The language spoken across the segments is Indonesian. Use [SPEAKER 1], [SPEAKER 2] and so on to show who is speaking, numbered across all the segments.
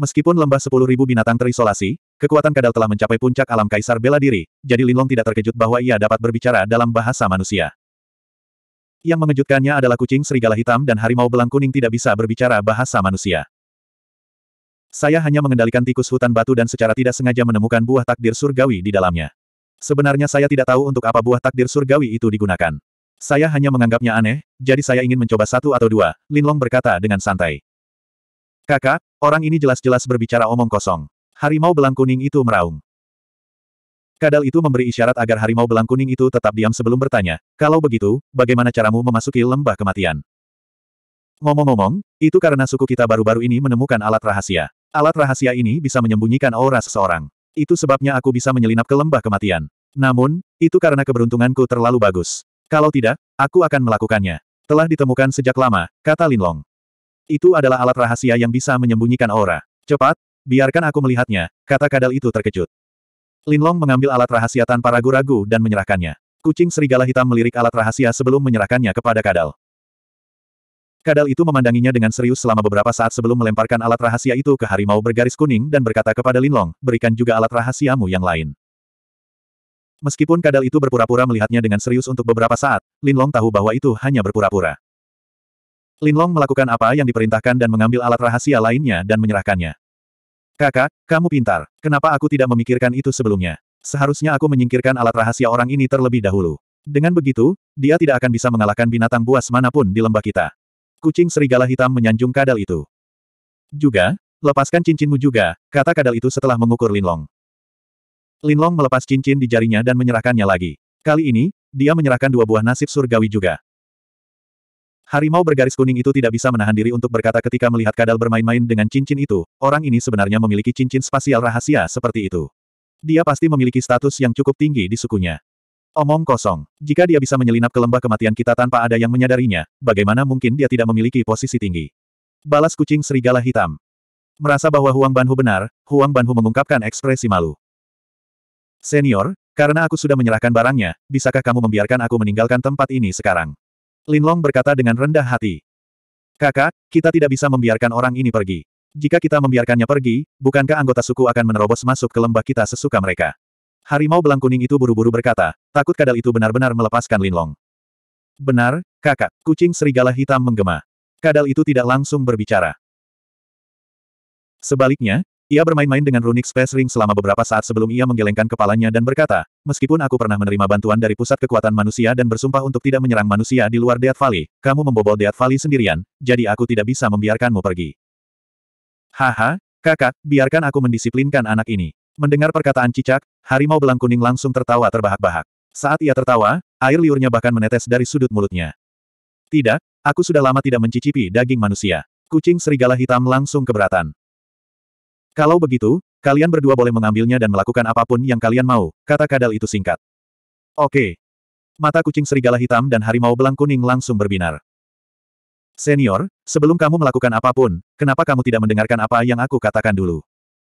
[SPEAKER 1] Meskipun lembah sepuluh ribu binatang terisolasi, kekuatan kadal telah mencapai puncak alam kaisar bela diri, jadi Linlong tidak terkejut bahwa ia dapat berbicara dalam bahasa manusia. Yang mengejutkannya adalah kucing serigala hitam dan harimau belang kuning tidak bisa berbicara bahasa manusia. Saya hanya mengendalikan tikus hutan batu dan secara tidak sengaja menemukan buah takdir surgawi di dalamnya. Sebenarnya saya tidak tahu untuk apa buah takdir surgawi itu digunakan. Saya hanya menganggapnya aneh, jadi saya ingin mencoba satu atau dua, Linlong berkata dengan santai. Kakak, orang ini jelas-jelas berbicara omong kosong. Harimau belang kuning itu meraung. Kadal itu memberi isyarat agar harimau belang kuning itu tetap diam sebelum bertanya, kalau begitu, bagaimana caramu memasuki lembah kematian? Ngomong-ngomong, itu karena suku kita baru-baru ini menemukan alat rahasia. Alat rahasia ini bisa menyembunyikan aura seseorang. Itu sebabnya aku bisa menyelinap ke lembah kematian. Namun, itu karena keberuntunganku terlalu bagus. Kalau tidak, aku akan melakukannya. Telah ditemukan sejak lama, kata Linlong. Itu adalah alat rahasia yang bisa menyembunyikan aura. Cepat, biarkan aku melihatnya, kata kadal itu terkejut. Linlong mengambil alat rahasia tanpa ragu-ragu dan menyerahkannya. Kucing serigala hitam melirik alat rahasia sebelum menyerahkannya kepada kadal. Kadal itu memandanginya dengan serius selama beberapa saat sebelum melemparkan alat rahasia itu ke harimau bergaris kuning dan berkata kepada Linlong, berikan juga alat rahasiamu yang lain. Meskipun kadal itu berpura-pura melihatnya dengan serius untuk beberapa saat, Linlong tahu bahwa itu hanya berpura-pura. Linlong melakukan apa yang diperintahkan dan mengambil alat rahasia lainnya dan menyerahkannya. Kakak, kamu pintar. Kenapa aku tidak memikirkan itu sebelumnya? Seharusnya aku menyingkirkan alat rahasia orang ini terlebih dahulu. Dengan begitu, dia tidak akan bisa mengalahkan binatang buas manapun di lembah kita. Kucing serigala hitam menyanjung kadal itu. Juga, lepaskan cincinmu juga, kata kadal itu setelah mengukur Linlong. Linlong melepas cincin di jarinya dan menyerahkannya lagi. Kali ini, dia menyerahkan dua buah nasib surgawi juga. Harimau bergaris kuning itu tidak bisa menahan diri untuk berkata ketika melihat Kadal bermain-main dengan cincin itu, orang ini sebenarnya memiliki cincin spasial rahasia seperti itu. Dia pasti memiliki status yang cukup tinggi di sukunya. Omong kosong, jika dia bisa menyelinap ke lembah kematian kita tanpa ada yang menyadarinya, bagaimana mungkin dia tidak memiliki posisi tinggi? Balas kucing serigala hitam. Merasa bahwa Huang Banhu benar, Huang Banhu mengungkapkan ekspresi malu. Senior, karena aku sudah menyerahkan barangnya, bisakah kamu membiarkan aku meninggalkan tempat ini sekarang? Linlong berkata dengan rendah hati. Kakak, kita tidak bisa membiarkan orang ini pergi. Jika kita membiarkannya pergi, bukankah anggota suku akan menerobos masuk ke lembah kita sesuka mereka? Harimau belang kuning itu buru-buru berkata, takut kadal itu benar-benar melepaskan Linlong. Benar, kakak, kucing serigala hitam menggema. Kadal itu tidak langsung berbicara. Sebaliknya, ia bermain-main dengan runic space ring selama beberapa saat sebelum ia menggelengkan kepalanya dan berkata, meskipun aku pernah menerima bantuan dari pusat kekuatan manusia dan bersumpah untuk tidak menyerang manusia di luar Death Valley, kamu membobol Death Valley sendirian, jadi aku tidak bisa membiarkanmu pergi. Haha, kakak, biarkan aku mendisiplinkan anak ini. Mendengar perkataan cicak, harimau belang kuning langsung tertawa terbahak-bahak. Saat ia tertawa, air liurnya bahkan menetes dari sudut mulutnya. Tidak, aku sudah lama tidak mencicipi daging manusia. Kucing serigala hitam langsung keberatan. Kalau begitu, kalian berdua boleh mengambilnya dan melakukan apapun yang kalian mau, kata kadal itu singkat. Oke. Mata kucing serigala hitam dan harimau belang kuning langsung berbinar. Senior, sebelum kamu melakukan apapun, kenapa kamu tidak mendengarkan apa yang aku katakan dulu?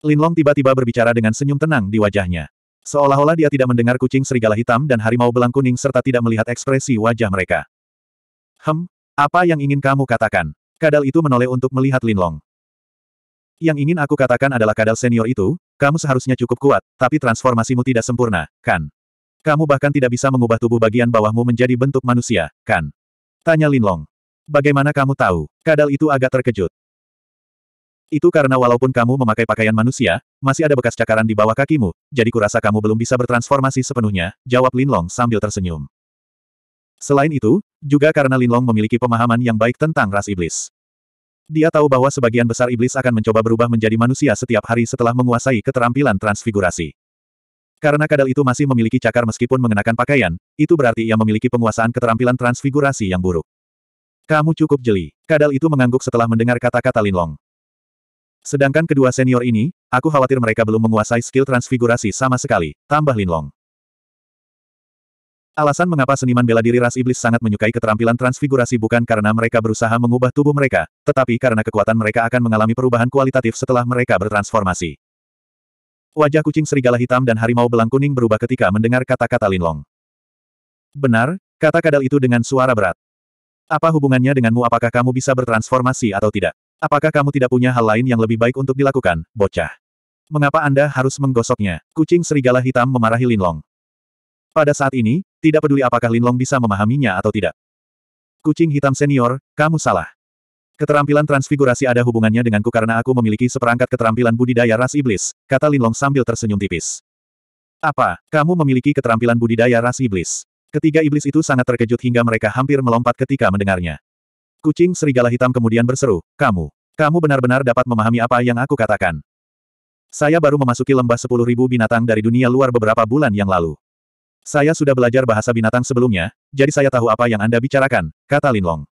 [SPEAKER 1] Linlong tiba-tiba berbicara dengan senyum tenang di wajahnya. Seolah-olah dia tidak mendengar kucing serigala hitam dan harimau belang kuning serta tidak melihat ekspresi wajah mereka. Hem, apa yang ingin kamu katakan? Kadal itu menoleh untuk melihat Linlong. Yang ingin aku katakan adalah kadal senior itu, kamu seharusnya cukup kuat, tapi transformasimu tidak sempurna, kan? Kamu bahkan tidak bisa mengubah tubuh bagian bawahmu menjadi bentuk manusia, kan? Tanya Linlong. Bagaimana kamu tahu? Kadal itu agak terkejut. Itu karena walaupun kamu memakai pakaian manusia, masih ada bekas cakaran di bawah kakimu, jadi kurasa kamu belum bisa bertransformasi sepenuhnya, jawab Linlong sambil tersenyum. Selain itu, juga karena Linlong memiliki pemahaman yang baik tentang ras iblis. Dia tahu bahwa sebagian besar iblis akan mencoba berubah menjadi manusia setiap hari setelah menguasai keterampilan transfigurasi. Karena kadal itu masih memiliki cakar meskipun mengenakan pakaian, itu berarti ia memiliki penguasaan keterampilan transfigurasi yang buruk. Kamu cukup jeli. Kadal itu mengangguk setelah mendengar kata-kata Linlong. Sedangkan kedua senior ini, aku khawatir mereka belum menguasai skill transfigurasi sama sekali, tambah Linlong. Alasan mengapa seniman bela diri ras iblis sangat menyukai keterampilan transfigurasi bukan karena mereka berusaha mengubah tubuh mereka, tetapi karena kekuatan mereka akan mengalami perubahan kualitatif setelah mereka bertransformasi. Wajah kucing serigala hitam dan harimau belang kuning berubah ketika mendengar kata-kata Linlong. Benar, kata kadal itu dengan suara berat. Apa hubungannya denganmu apakah kamu bisa bertransformasi atau tidak? Apakah kamu tidak punya hal lain yang lebih baik untuk dilakukan, bocah? Mengapa Anda harus menggosoknya? Kucing serigala hitam memarahi Linlong. Pada saat ini, tidak peduli apakah Linlong bisa memahaminya atau tidak. Kucing hitam senior, kamu salah. Keterampilan transfigurasi ada hubungannya denganku karena aku memiliki seperangkat keterampilan budidaya ras iblis, kata Linlong sambil tersenyum tipis. Apa, kamu memiliki keterampilan budidaya ras iblis? Ketiga iblis itu sangat terkejut hingga mereka hampir melompat ketika mendengarnya. Kucing serigala hitam kemudian berseru, kamu, kamu benar-benar dapat memahami apa yang aku katakan. Saya baru memasuki lembah sepuluh ribu binatang dari dunia luar beberapa bulan yang lalu. Saya sudah belajar bahasa binatang sebelumnya, jadi saya tahu apa yang Anda bicarakan, kata Linlong.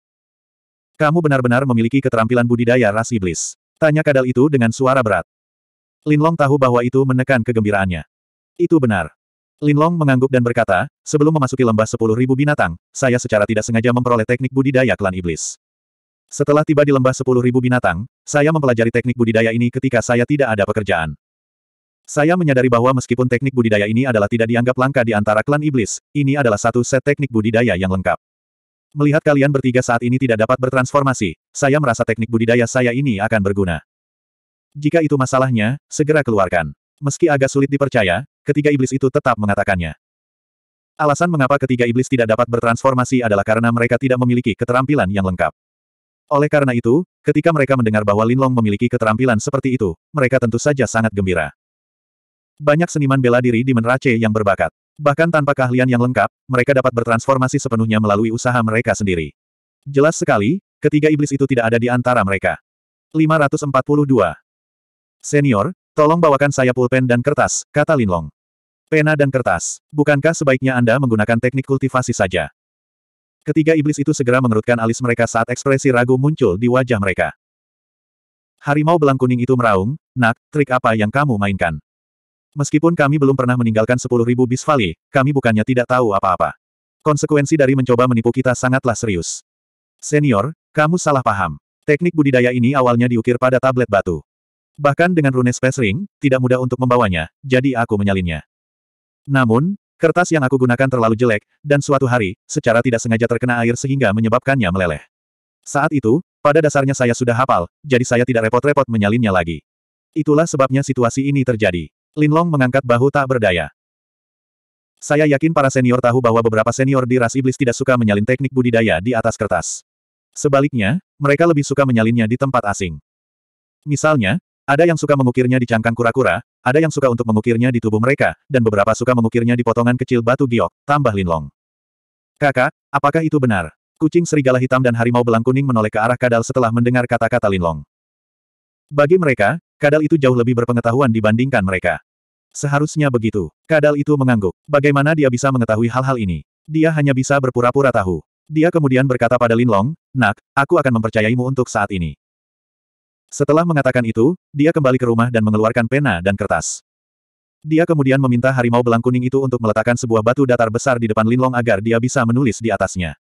[SPEAKER 1] Kamu benar-benar memiliki keterampilan budidaya ras iblis. Tanya kadal itu dengan suara berat. Linlong tahu bahwa itu menekan kegembiraannya. Itu benar. Linlong mengangguk dan berkata, sebelum memasuki lembah sepuluh ribu binatang, saya secara tidak sengaja memperoleh teknik budidaya klan iblis. Setelah tiba di lembah sepuluh ribu binatang, saya mempelajari teknik budidaya ini ketika saya tidak ada pekerjaan. Saya menyadari bahwa meskipun teknik budidaya ini adalah tidak dianggap langka di antara klan iblis, ini adalah satu set teknik budidaya yang lengkap. Melihat kalian bertiga saat ini tidak dapat bertransformasi, saya merasa teknik budidaya saya ini akan berguna. Jika itu masalahnya, segera keluarkan. Meski agak sulit dipercaya, ketiga iblis itu tetap mengatakannya. Alasan mengapa ketiga iblis tidak dapat bertransformasi adalah karena mereka tidak memiliki keterampilan yang lengkap. Oleh karena itu, ketika mereka mendengar bahwa Linlong memiliki keterampilan seperti itu, mereka tentu saja sangat gembira. Banyak seniman bela diri di Menrace yang berbakat. Bahkan tanpa keahlian yang lengkap, mereka dapat bertransformasi sepenuhnya melalui usaha mereka sendiri. Jelas sekali, ketiga iblis itu tidak ada di antara mereka. 542. Senior, tolong bawakan saya pulpen dan kertas, kata Linlong. Pena dan kertas, bukankah sebaiknya Anda menggunakan teknik kultivasi saja? Ketiga iblis itu segera mengerutkan alis mereka saat ekspresi ragu muncul di wajah mereka. Harimau belang kuning itu meraung, nak, trik apa yang kamu mainkan? Meskipun kami belum pernah meninggalkan 10.000 bis valley, kami bukannya tidak tahu apa-apa. Konsekuensi dari mencoba menipu kita sangatlah serius. Senior, kamu salah paham. Teknik budidaya ini awalnya diukir pada tablet batu. Bahkan dengan rune space ring, tidak mudah untuk membawanya, jadi aku menyalinnya. Namun, kertas yang aku gunakan terlalu jelek, dan suatu hari, secara tidak sengaja terkena air sehingga menyebabkannya meleleh. Saat itu, pada dasarnya saya sudah hafal, jadi saya tidak repot-repot menyalinnya lagi. Itulah sebabnya situasi ini terjadi. Linlong mengangkat bahu tak berdaya. Saya yakin para senior tahu bahwa beberapa senior di ras iblis tidak suka menyalin teknik budidaya di atas kertas. Sebaliknya, mereka lebih suka menyalinnya di tempat asing. Misalnya, ada yang suka mengukirnya di cangkang kura-kura, ada yang suka untuk mengukirnya di tubuh mereka, dan beberapa suka mengukirnya di potongan kecil batu giok, tambah linlong. Kakak, apakah itu benar? Kucing serigala hitam dan harimau belang kuning menoleh ke arah kadal setelah mendengar kata-kata linlong. Bagi mereka, Kadal itu jauh lebih berpengetahuan dibandingkan mereka. Seharusnya begitu. Kadal itu mengangguk. Bagaimana dia bisa mengetahui hal-hal ini? Dia hanya bisa berpura-pura tahu. Dia kemudian berkata pada Linlong, Nak, aku akan mempercayaimu untuk saat ini. Setelah mengatakan itu, dia kembali ke rumah dan mengeluarkan pena dan kertas. Dia kemudian meminta harimau belang kuning itu untuk meletakkan sebuah batu datar besar di depan Linlong agar dia bisa menulis di atasnya.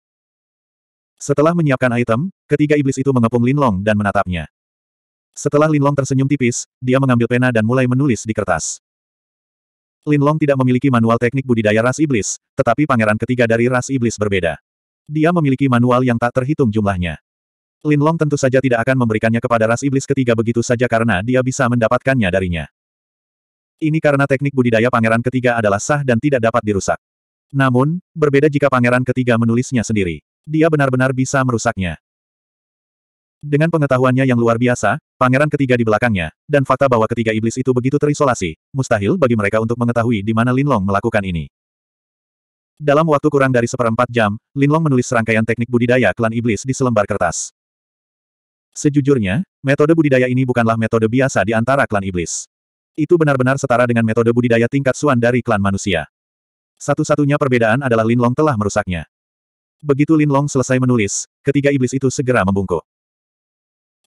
[SPEAKER 1] Setelah menyiapkan item, ketiga iblis itu mengepung Linlong dan menatapnya. Setelah Linlong tersenyum tipis, dia mengambil pena dan mulai menulis di kertas. Linlong tidak memiliki manual teknik budidaya ras iblis, tetapi pangeran ketiga dari ras iblis berbeda. Dia memiliki manual yang tak terhitung jumlahnya. Linlong tentu saja tidak akan memberikannya kepada ras iblis ketiga begitu saja karena dia bisa mendapatkannya darinya. Ini karena teknik budidaya pangeran ketiga adalah sah dan tidak dapat dirusak. Namun, berbeda jika pangeran ketiga menulisnya sendiri. Dia benar-benar bisa merusaknya. Dengan pengetahuannya yang luar biasa, pangeran ketiga di belakangnya, dan fakta bahwa ketiga iblis itu begitu terisolasi, mustahil bagi mereka untuk mengetahui di mana Linlong melakukan ini. Dalam waktu kurang dari seperempat jam, Linlong menulis serangkaian teknik budidaya klan iblis di selembar kertas. Sejujurnya, metode budidaya ini bukanlah metode biasa di antara klan iblis. Itu benar-benar setara dengan metode budidaya tingkat suan dari klan manusia. Satu-satunya perbedaan adalah Linlong telah merusaknya. Begitu Linlong selesai menulis, ketiga iblis itu segera membungkuk.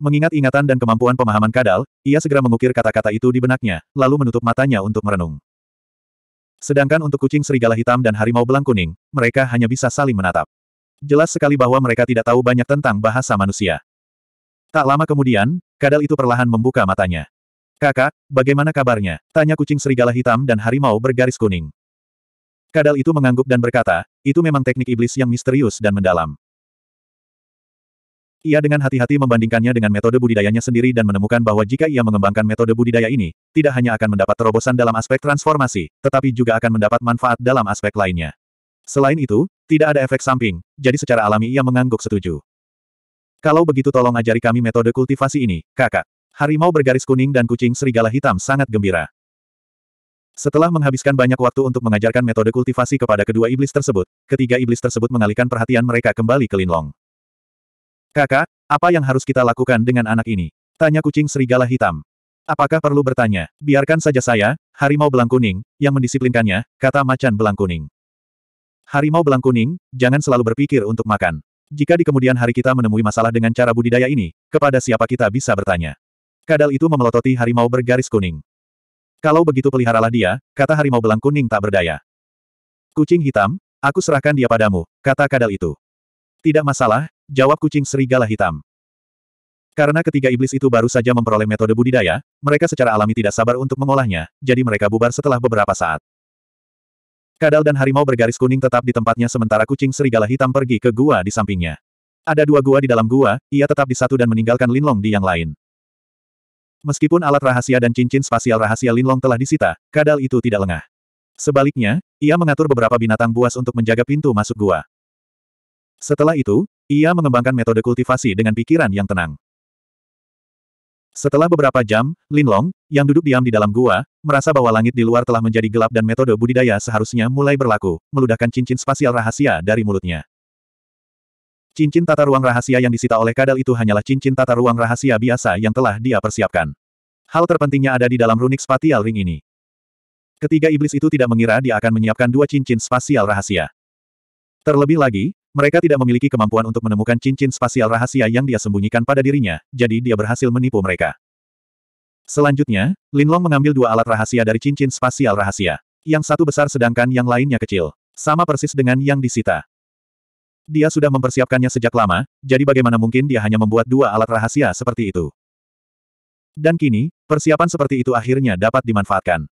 [SPEAKER 1] Mengingat ingatan dan kemampuan pemahaman kadal, ia segera mengukir kata-kata itu di benaknya, lalu menutup matanya untuk merenung. Sedangkan untuk kucing serigala hitam dan harimau belang kuning, mereka hanya bisa saling menatap. Jelas sekali bahwa mereka tidak tahu banyak tentang bahasa manusia. Tak lama kemudian, kadal itu perlahan membuka matanya. Kakak, bagaimana kabarnya? Tanya kucing serigala hitam dan harimau bergaris kuning. Kadal itu mengangguk dan berkata, itu memang teknik iblis yang misterius dan mendalam. Ia dengan hati-hati membandingkannya dengan metode budidayanya sendiri dan menemukan bahwa jika ia mengembangkan metode budidaya ini, tidak hanya akan mendapat terobosan dalam aspek transformasi, tetapi juga akan mendapat manfaat dalam aspek lainnya. Selain itu, tidak ada efek samping, jadi secara alami ia mengangguk setuju. Kalau begitu tolong ajari kami metode kultivasi ini, kakak. Harimau bergaris kuning dan kucing serigala hitam sangat gembira. Setelah menghabiskan banyak waktu untuk mengajarkan metode kultivasi kepada kedua iblis tersebut, ketiga iblis tersebut mengalihkan perhatian mereka kembali ke Linlong. Kakak, apa yang harus kita lakukan dengan anak ini? Tanya kucing serigala hitam. Apakah perlu bertanya? Biarkan saja saya, harimau belang kuning, yang mendisiplinkannya, kata macan belang kuning. Harimau belang kuning, jangan selalu berpikir untuk makan. Jika di kemudian hari kita menemui masalah dengan cara budidaya ini, kepada siapa kita bisa bertanya? Kadal itu memelototi harimau bergaris kuning. Kalau begitu peliharalah dia, kata harimau belang kuning tak berdaya. Kucing hitam, aku serahkan dia padamu, kata kadal itu. Tidak masalah, jawab kucing serigala hitam. Karena ketiga iblis itu baru saja memperoleh metode budidaya, mereka secara alami tidak sabar untuk mengolahnya, jadi mereka bubar setelah beberapa saat. Kadal dan harimau bergaris kuning tetap di tempatnya sementara kucing serigala hitam pergi ke gua di sampingnya. Ada dua gua di dalam gua, ia tetap di satu dan meninggalkan Linlong di yang lain. Meskipun alat rahasia dan cincin spasial rahasia Linlong telah disita, kadal itu tidak lengah. Sebaliknya, ia mengatur beberapa binatang buas untuk menjaga pintu masuk gua. Setelah itu, ia mengembangkan metode kultivasi dengan pikiran yang tenang. Setelah beberapa jam, lin long yang duduk diam di dalam gua, merasa bahwa langit di luar telah menjadi gelap dan metode budidaya seharusnya mulai berlaku, meludahkan cincin spasial rahasia dari mulutnya. Cincin tata ruang rahasia yang disita oleh kadal itu hanyalah cincin tata ruang rahasia biasa yang telah dia persiapkan. Hal terpentingnya ada di dalam runik spatial ring ini. Ketiga iblis itu tidak mengira dia akan menyiapkan dua cincin spasial rahasia. Terlebih lagi, mereka tidak memiliki kemampuan untuk menemukan cincin spasial rahasia yang dia sembunyikan pada dirinya, jadi dia berhasil menipu mereka. Selanjutnya, Lin Long mengambil dua alat rahasia dari cincin spasial rahasia. Yang satu besar sedangkan yang lainnya kecil. Sama persis dengan yang disita. Dia sudah mempersiapkannya sejak lama, jadi bagaimana mungkin dia hanya membuat dua alat rahasia seperti itu. Dan kini, persiapan seperti itu akhirnya dapat dimanfaatkan.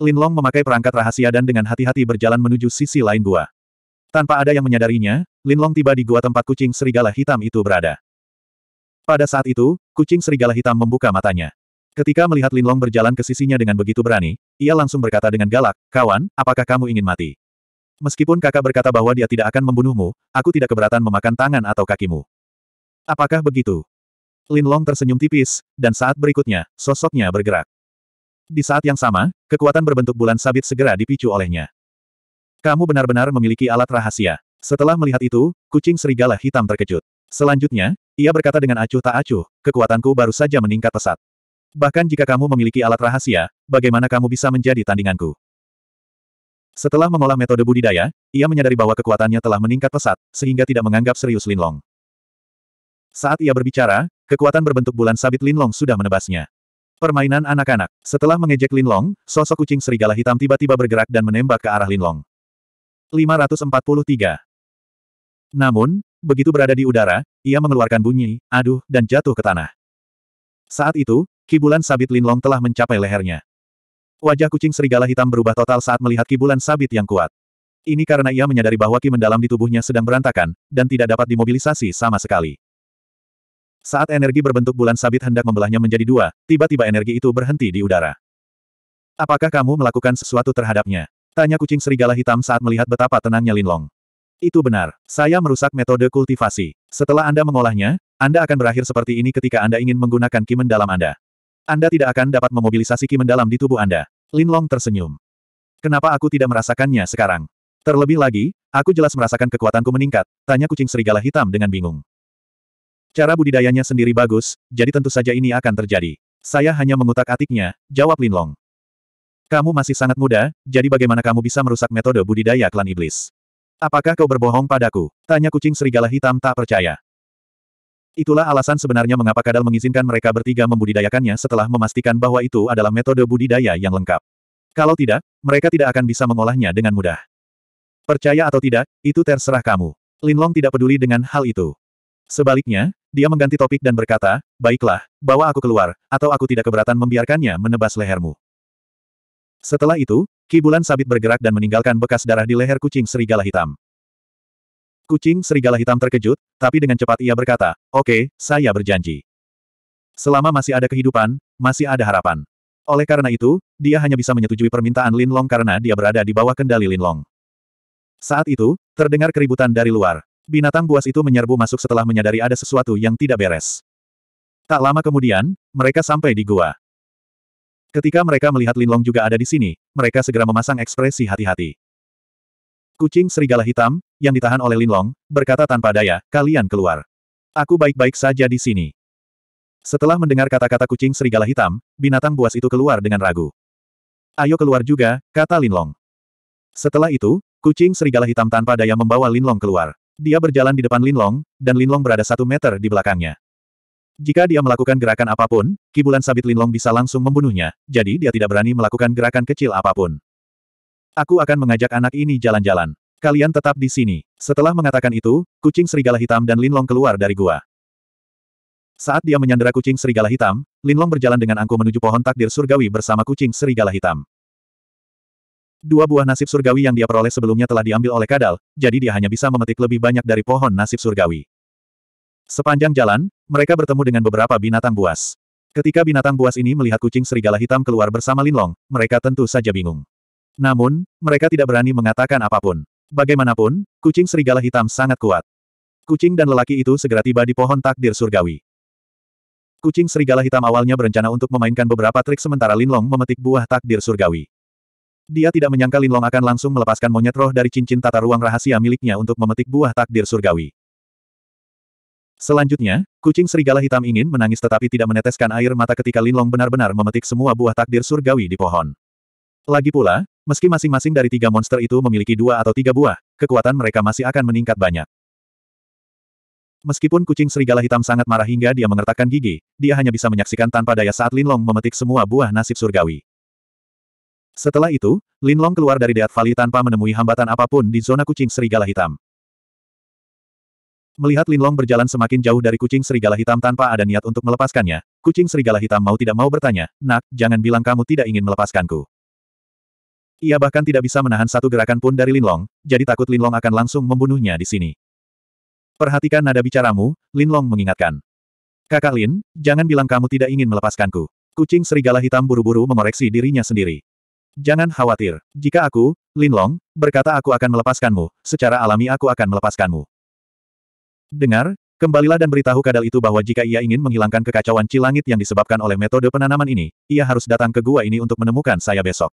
[SPEAKER 1] Lin Long memakai perangkat rahasia dan dengan hati-hati berjalan menuju sisi lain gua. Tanpa ada yang menyadarinya, Linlong tiba di gua tempat kucing serigala hitam itu berada. Pada saat itu, kucing serigala hitam membuka matanya. Ketika melihat Linlong berjalan ke sisinya dengan begitu berani, ia langsung berkata dengan galak, kawan, apakah kamu ingin mati? Meskipun kakak berkata bahwa dia tidak akan membunuhmu, aku tidak keberatan memakan tangan atau kakimu. Apakah begitu? Linlong tersenyum tipis, dan saat berikutnya, sosoknya bergerak. Di saat yang sama, kekuatan berbentuk bulan sabit segera dipicu olehnya. Kamu benar-benar memiliki alat rahasia. Setelah melihat itu, kucing serigala hitam terkejut. Selanjutnya, ia berkata dengan acuh tak acuh, kekuatanku baru saja meningkat pesat. Bahkan jika kamu memiliki alat rahasia, bagaimana kamu bisa menjadi tandinganku? Setelah mengolah metode budidaya, ia menyadari bahwa kekuatannya telah meningkat pesat, sehingga tidak menganggap serius Linlong. Saat ia berbicara, kekuatan berbentuk bulan sabit Linlong sudah menebasnya. Permainan anak-anak. Setelah mengejek Linlong, sosok kucing serigala hitam tiba-tiba bergerak dan menembak ke arah Linlong. 543. Namun, begitu berada di udara, ia mengeluarkan bunyi, aduh, dan jatuh ke tanah. Saat itu, kibulan sabit Linlong telah mencapai lehernya. Wajah kucing serigala hitam berubah total saat melihat kibulan sabit yang kuat. Ini karena ia menyadari bahwa ki mendalam di tubuhnya sedang berantakan, dan tidak dapat dimobilisasi sama sekali. Saat energi berbentuk bulan sabit hendak membelahnya menjadi dua, tiba-tiba energi itu berhenti di udara. Apakah kamu melakukan sesuatu terhadapnya? Tanya kucing serigala hitam saat melihat betapa tenangnya Linlong. Itu benar. Saya merusak metode kultivasi. Setelah Anda mengolahnya, Anda akan berakhir seperti ini ketika Anda ingin menggunakan kimen dalam Anda. Anda tidak akan dapat memobilisasi kimen dalam di tubuh Anda. Linlong tersenyum. Kenapa aku tidak merasakannya sekarang? Terlebih lagi, aku jelas merasakan kekuatanku meningkat, tanya kucing serigala hitam dengan bingung. Cara budidayanya sendiri bagus, jadi tentu saja ini akan terjadi. Saya hanya mengutak-atiknya, jawab Linlong. Kamu masih sangat muda, jadi bagaimana kamu bisa merusak metode budidaya klan iblis? Apakah kau berbohong padaku? Tanya kucing serigala hitam tak percaya. Itulah alasan sebenarnya mengapa Kadal mengizinkan mereka bertiga membudidayakannya setelah memastikan bahwa itu adalah metode budidaya yang lengkap. Kalau tidak, mereka tidak akan bisa mengolahnya dengan mudah. Percaya atau tidak, itu terserah kamu. Linlong tidak peduli dengan hal itu. Sebaliknya, dia mengganti topik dan berkata, baiklah, bawa aku keluar, atau aku tidak keberatan membiarkannya menebas lehermu. Setelah itu, kibulan sabit bergerak dan meninggalkan bekas darah di leher kucing serigala hitam. Kucing serigala hitam terkejut, tapi dengan cepat ia berkata, Oke, okay, saya berjanji. Selama masih ada kehidupan, masih ada harapan. Oleh karena itu, dia hanya bisa menyetujui permintaan Lin Long karena dia berada di bawah kendali Lin Long. Saat itu, terdengar keributan dari luar. Binatang buas itu menyerbu masuk setelah menyadari ada sesuatu yang tidak beres. Tak lama kemudian, mereka sampai di gua. Ketika mereka melihat Linlong juga ada di sini, mereka segera memasang ekspresi hati-hati. Kucing serigala hitam, yang ditahan oleh Linlong, berkata tanpa daya, kalian keluar. Aku baik-baik saja di sini. Setelah mendengar kata-kata kucing serigala hitam, binatang buas itu keluar dengan ragu. Ayo keluar juga, kata Linlong. Setelah itu, kucing serigala hitam tanpa daya membawa Linlong keluar. Dia berjalan di depan Linlong, dan Linlong berada satu meter di belakangnya. Jika dia melakukan gerakan apapun, kibulan sabit Linlong bisa langsung membunuhnya, jadi dia tidak berani melakukan gerakan kecil apapun. Aku akan mengajak anak ini jalan-jalan. Kalian tetap di sini. Setelah mengatakan itu, kucing serigala hitam dan Linlong keluar dari gua. Saat dia menyandera kucing serigala hitam, Linlong berjalan dengan angku menuju pohon takdir surgawi bersama kucing serigala hitam. Dua buah nasib surgawi yang dia peroleh sebelumnya telah diambil oleh Kadal, jadi dia hanya bisa memetik lebih banyak dari pohon nasib surgawi. Sepanjang jalan, mereka bertemu dengan beberapa binatang buas. Ketika binatang buas ini melihat kucing serigala hitam keluar bersama Linlong, mereka tentu saja bingung. Namun, mereka tidak berani mengatakan apapun. Bagaimanapun, kucing serigala hitam sangat kuat. Kucing dan lelaki itu segera tiba di pohon takdir surgawi. Kucing serigala hitam awalnya berencana untuk memainkan beberapa trik sementara Linlong memetik buah takdir surgawi. Dia tidak menyangka Linlong akan langsung melepaskan monyet roh dari cincin tata ruang rahasia miliknya untuk memetik buah takdir surgawi. Selanjutnya, kucing serigala hitam ingin menangis tetapi tidak meneteskan air mata ketika Linlong benar-benar memetik semua buah takdir surgawi di pohon. Lagi pula, meski masing-masing dari tiga monster itu memiliki dua atau tiga buah, kekuatan mereka masih akan meningkat banyak. Meskipun kucing serigala hitam sangat marah hingga dia mengertakkan gigi, dia hanya bisa menyaksikan tanpa daya saat Linlong memetik semua buah nasib surgawi. Setelah itu, Linlong keluar dari Deat Valley tanpa menemui hambatan apapun di zona kucing serigala hitam. Melihat Linlong berjalan semakin jauh dari kucing serigala hitam tanpa ada niat untuk melepaskannya, kucing serigala hitam mau tidak mau bertanya, Nak, jangan bilang kamu tidak ingin melepaskanku. Ia bahkan tidak bisa menahan satu gerakan pun dari Linlong, jadi takut Linlong akan langsung membunuhnya di sini. Perhatikan nada bicaramu, Linlong mengingatkan. Kakak Lin, jangan bilang kamu tidak ingin melepaskanku. Kucing serigala hitam buru-buru mengoreksi dirinya sendiri. Jangan khawatir, jika aku, Linlong, berkata aku akan melepaskanmu, secara alami aku akan melepaskanmu. Dengar, kembalilah dan beritahu kadal itu bahwa jika ia ingin menghilangkan kekacauan Cilangit yang disebabkan oleh metode penanaman ini, ia harus datang ke gua ini untuk menemukan saya besok.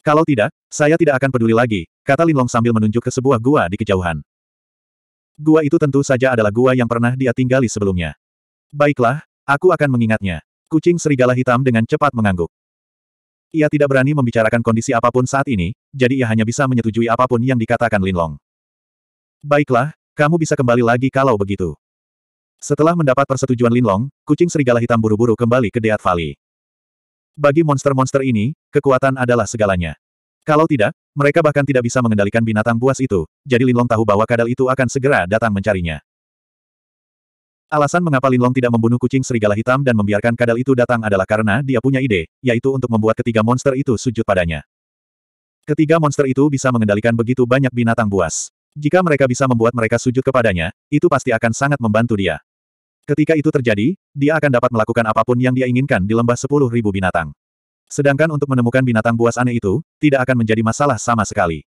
[SPEAKER 1] Kalau tidak, saya tidak akan peduli lagi, kata Linlong sambil menunjuk ke sebuah gua di kejauhan. Gua itu tentu saja adalah gua yang pernah dia tinggali sebelumnya. Baiklah, aku akan mengingatnya. Kucing serigala hitam dengan cepat mengangguk. Ia tidak berani membicarakan kondisi apapun saat ini, jadi ia hanya bisa menyetujui apapun yang dikatakan Linlong. Baiklah, kamu bisa kembali lagi kalau begitu. Setelah mendapat persetujuan Linlong, kucing serigala hitam buru-buru kembali ke Deat Valley. Bagi monster-monster ini, kekuatan adalah segalanya. Kalau tidak, mereka bahkan tidak bisa mengendalikan binatang buas itu, jadi Linlong tahu bahwa kadal itu akan segera datang mencarinya. Alasan mengapa Linlong tidak membunuh kucing serigala hitam dan membiarkan kadal itu datang adalah karena dia punya ide, yaitu untuk membuat ketiga monster itu sujud padanya. Ketiga monster itu bisa mengendalikan begitu banyak binatang buas. Jika mereka bisa membuat mereka sujud kepadanya, itu pasti akan sangat membantu dia. Ketika itu terjadi, dia akan dapat melakukan apapun yang dia inginkan di lembah sepuluh ribu binatang. Sedangkan untuk menemukan binatang buas aneh itu, tidak akan menjadi masalah sama sekali.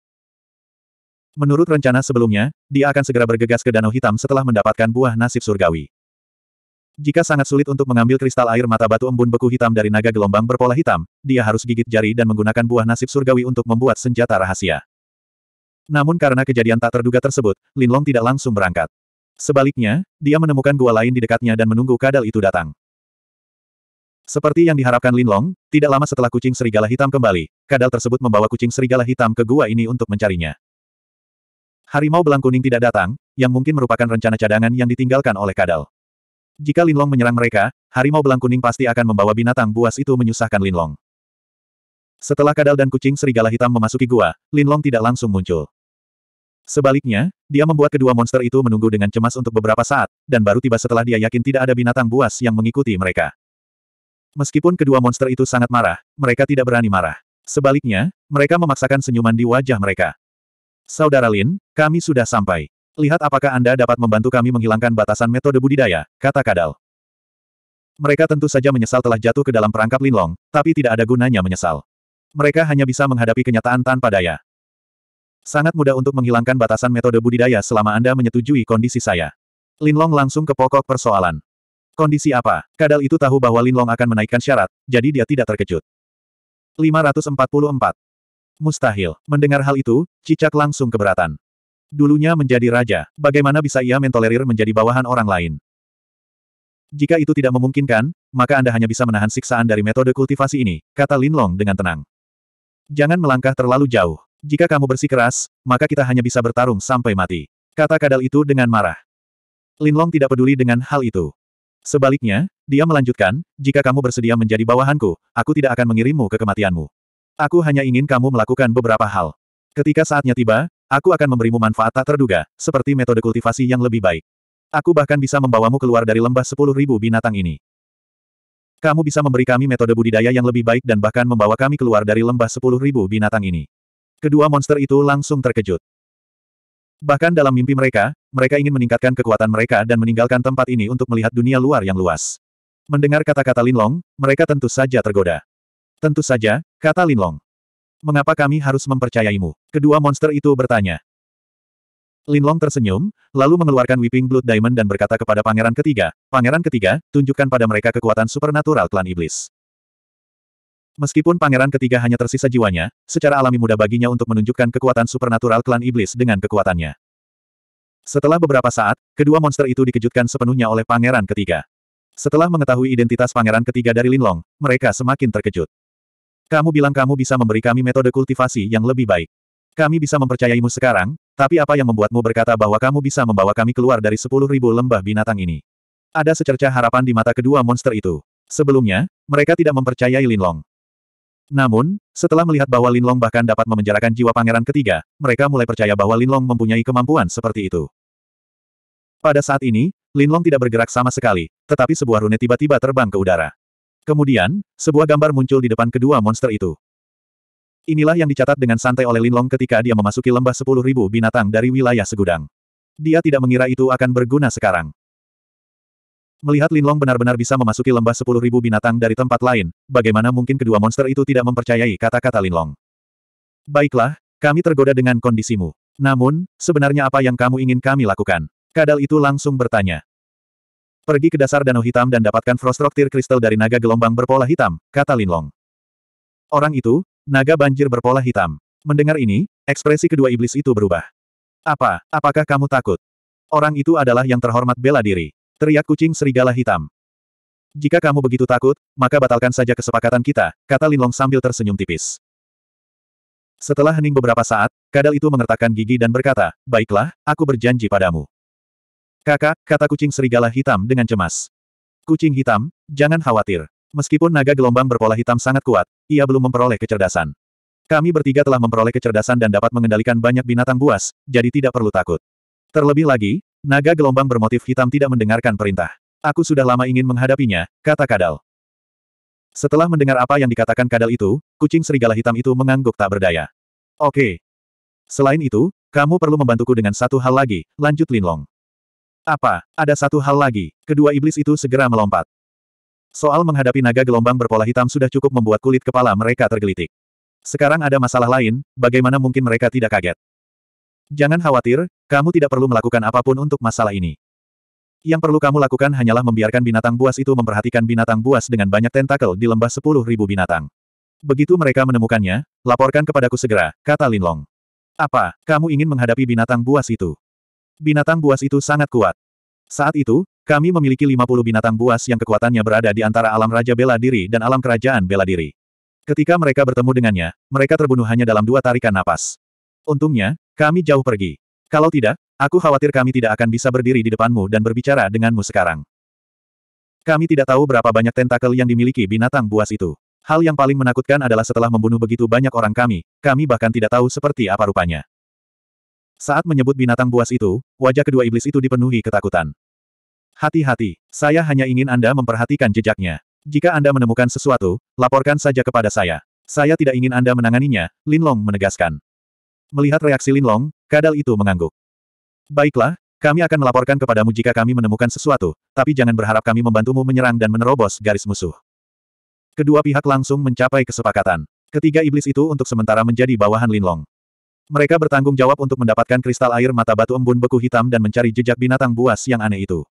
[SPEAKER 1] Menurut rencana sebelumnya, dia akan segera bergegas ke Danau Hitam setelah mendapatkan buah nasib surgawi. Jika sangat sulit untuk mengambil kristal air mata batu embun beku hitam dari naga gelombang berpola hitam, dia harus gigit jari dan menggunakan buah nasib surgawi untuk membuat senjata rahasia. Namun karena kejadian tak terduga tersebut, Linlong tidak langsung berangkat. Sebaliknya, dia menemukan gua lain di dekatnya dan menunggu kadal itu datang. Seperti yang diharapkan Linlong, tidak lama setelah kucing serigala hitam kembali, kadal tersebut membawa kucing serigala hitam ke gua ini untuk mencarinya. Harimau belang kuning tidak datang, yang mungkin merupakan rencana cadangan yang ditinggalkan oleh kadal. Jika Linlong menyerang mereka, harimau belang kuning pasti akan membawa binatang buas itu menyusahkan Linlong. Setelah kadal dan kucing serigala hitam memasuki gua, Linlong tidak langsung muncul. Sebaliknya, dia membuat kedua monster itu menunggu dengan cemas untuk beberapa saat, dan baru tiba setelah dia yakin tidak ada binatang buas yang mengikuti mereka. Meskipun kedua monster itu sangat marah, mereka tidak berani marah. Sebaliknya, mereka memaksakan senyuman di wajah mereka. Saudara Lin, kami sudah sampai. Lihat apakah Anda dapat membantu kami menghilangkan batasan metode budidaya, kata Kadal. Mereka tentu saja menyesal telah jatuh ke dalam perangkap Linlong, tapi tidak ada gunanya menyesal. Mereka hanya bisa menghadapi kenyataan tanpa daya. Sangat mudah untuk menghilangkan batasan metode budidaya selama Anda menyetujui kondisi saya. Linlong langsung ke pokok persoalan. Kondisi apa? Kadal itu tahu bahwa Linlong akan menaikkan syarat, jadi dia tidak terkejut. 544. Mustahil. Mendengar hal itu, Cicak langsung keberatan. Dulunya menjadi raja, bagaimana bisa ia mentolerir menjadi bawahan orang lain? Jika itu tidak memungkinkan, maka Anda hanya bisa menahan siksaan dari metode kultivasi ini, kata Linlong dengan tenang. Jangan melangkah terlalu jauh. Jika kamu bersikeras, maka kita hanya bisa bertarung sampai mati. Kata kadal itu dengan marah. Linlong tidak peduli dengan hal itu. Sebaliknya, dia melanjutkan, jika kamu bersedia menjadi bawahanku, aku tidak akan mengirimmu ke kematianmu. Aku hanya ingin kamu melakukan beberapa hal. Ketika saatnya tiba, aku akan memberimu manfaat tak terduga, seperti metode kultivasi yang lebih baik. Aku bahkan bisa membawamu keluar dari lembah sepuluh ribu binatang ini. Kamu bisa memberi kami metode budidaya yang lebih baik dan bahkan membawa kami keluar dari lembah sepuluh ribu binatang ini. Kedua monster itu langsung terkejut. Bahkan dalam mimpi mereka, mereka ingin meningkatkan kekuatan mereka dan meninggalkan tempat ini untuk melihat dunia luar yang luas. Mendengar kata-kata Linlong, mereka tentu saja tergoda. Tentu saja, kata Linlong. Mengapa kami harus mempercayaimu? Kedua monster itu bertanya. Linlong tersenyum, lalu mengeluarkan Weeping Blood Diamond dan berkata kepada pangeran ketiga, Pangeran ketiga, tunjukkan pada mereka kekuatan supernatural klan iblis. Meskipun pangeran ketiga hanya tersisa jiwanya, secara alami mudah baginya untuk menunjukkan kekuatan supernatural klan iblis dengan kekuatannya. Setelah beberapa saat, kedua monster itu dikejutkan sepenuhnya oleh pangeran ketiga. Setelah mengetahui identitas pangeran ketiga dari Linlong, mereka semakin terkejut. Kamu bilang kamu bisa memberi kami metode kultivasi yang lebih baik. Kami bisa mempercayaimu sekarang, tapi apa yang membuatmu berkata bahwa kamu bisa membawa kami keluar dari sepuluh ribu lembah binatang ini? Ada secerca harapan di mata kedua monster itu. Sebelumnya, mereka tidak mempercayai Linlong. Namun, setelah melihat bahwa Linlong bahkan dapat memenjarakan jiwa pangeran ketiga, mereka mulai percaya bahwa Linlong mempunyai kemampuan seperti itu. Pada saat ini, Linlong tidak bergerak sama sekali, tetapi sebuah rune tiba-tiba terbang ke udara. Kemudian, sebuah gambar muncul di depan kedua monster itu. Inilah yang dicatat dengan santai oleh Linlong ketika dia memasuki lembah 10.000 binatang dari wilayah segudang. Dia tidak mengira itu akan berguna sekarang. Melihat Linlong benar-benar bisa memasuki lembah sepuluh ribu binatang dari tempat lain, bagaimana mungkin kedua monster itu tidak mempercayai kata-kata Linlong? Baiklah, kami tergoda dengan kondisimu. Namun, sebenarnya apa yang kamu ingin kami lakukan? Kadal itu langsung bertanya. Pergi ke dasar danau hitam dan dapatkan Frost frostraktir kristal dari naga gelombang berpola hitam, kata Linlong. Orang itu, naga banjir berpola hitam. Mendengar ini, ekspresi kedua iblis itu berubah. Apa, apakah kamu takut? Orang itu adalah yang terhormat bela diri. Teriak kucing serigala hitam. Jika kamu begitu takut, maka batalkan saja kesepakatan kita, kata Linlong sambil tersenyum tipis. Setelah hening beberapa saat, kadal itu mengertakkan gigi dan berkata, Baiklah, aku berjanji padamu. Kakak, kata kucing serigala hitam dengan cemas. Kucing hitam, jangan khawatir. Meskipun naga gelombang berpola hitam sangat kuat, ia belum memperoleh kecerdasan. Kami bertiga telah memperoleh kecerdasan dan dapat mengendalikan banyak binatang buas, jadi tidak perlu takut. Terlebih lagi, Naga gelombang bermotif hitam tidak mendengarkan perintah. Aku sudah lama ingin menghadapinya, kata Kadal. Setelah mendengar apa yang dikatakan Kadal itu, kucing serigala hitam itu mengangguk tak berdaya. Oke. Selain itu, kamu perlu membantuku dengan satu hal lagi, lanjut Linlong. Apa? Ada satu hal lagi. Kedua iblis itu segera melompat. Soal menghadapi naga gelombang berpola hitam sudah cukup membuat kulit kepala mereka tergelitik. Sekarang ada masalah lain, bagaimana mungkin mereka tidak kaget? Jangan khawatir, kamu tidak perlu melakukan apapun untuk masalah ini. Yang perlu kamu lakukan hanyalah membiarkan binatang buas itu memperhatikan binatang buas dengan banyak tentakel di lembah sepuluh ribu binatang. Begitu mereka menemukannya, laporkan kepadaku segera, kata Linlong. Apa, kamu ingin menghadapi binatang buas itu? Binatang buas itu sangat kuat. Saat itu, kami memiliki 50 binatang buas yang kekuatannya berada di antara alam Raja Bela Diri dan alam Kerajaan Bela Diri. Ketika mereka bertemu dengannya, mereka terbunuh hanya dalam dua tarikan napas. Untungnya, kami jauh pergi. Kalau tidak, aku khawatir kami tidak akan bisa berdiri di depanmu dan berbicara denganmu sekarang. Kami tidak tahu berapa banyak tentakel yang dimiliki binatang buas itu. Hal yang paling menakutkan adalah setelah membunuh begitu banyak orang kami, kami bahkan tidak tahu seperti apa rupanya. Saat menyebut binatang buas itu, wajah kedua iblis itu dipenuhi ketakutan. Hati-hati, saya hanya ingin Anda memperhatikan jejaknya. Jika Anda menemukan sesuatu, laporkan saja kepada saya. Saya tidak ingin Anda menanganinya, Linlong menegaskan. Melihat reaksi Lin Long, kadal itu mengangguk. Baiklah, kami akan melaporkan kepadamu jika kami menemukan sesuatu, tapi jangan berharap kami membantumu menyerang dan menerobos garis musuh. Kedua pihak langsung mencapai kesepakatan. Ketiga iblis itu untuk sementara menjadi bawahan Lin Long. Mereka bertanggung jawab untuk mendapatkan kristal air mata batu embun beku hitam dan mencari jejak binatang buas yang aneh itu.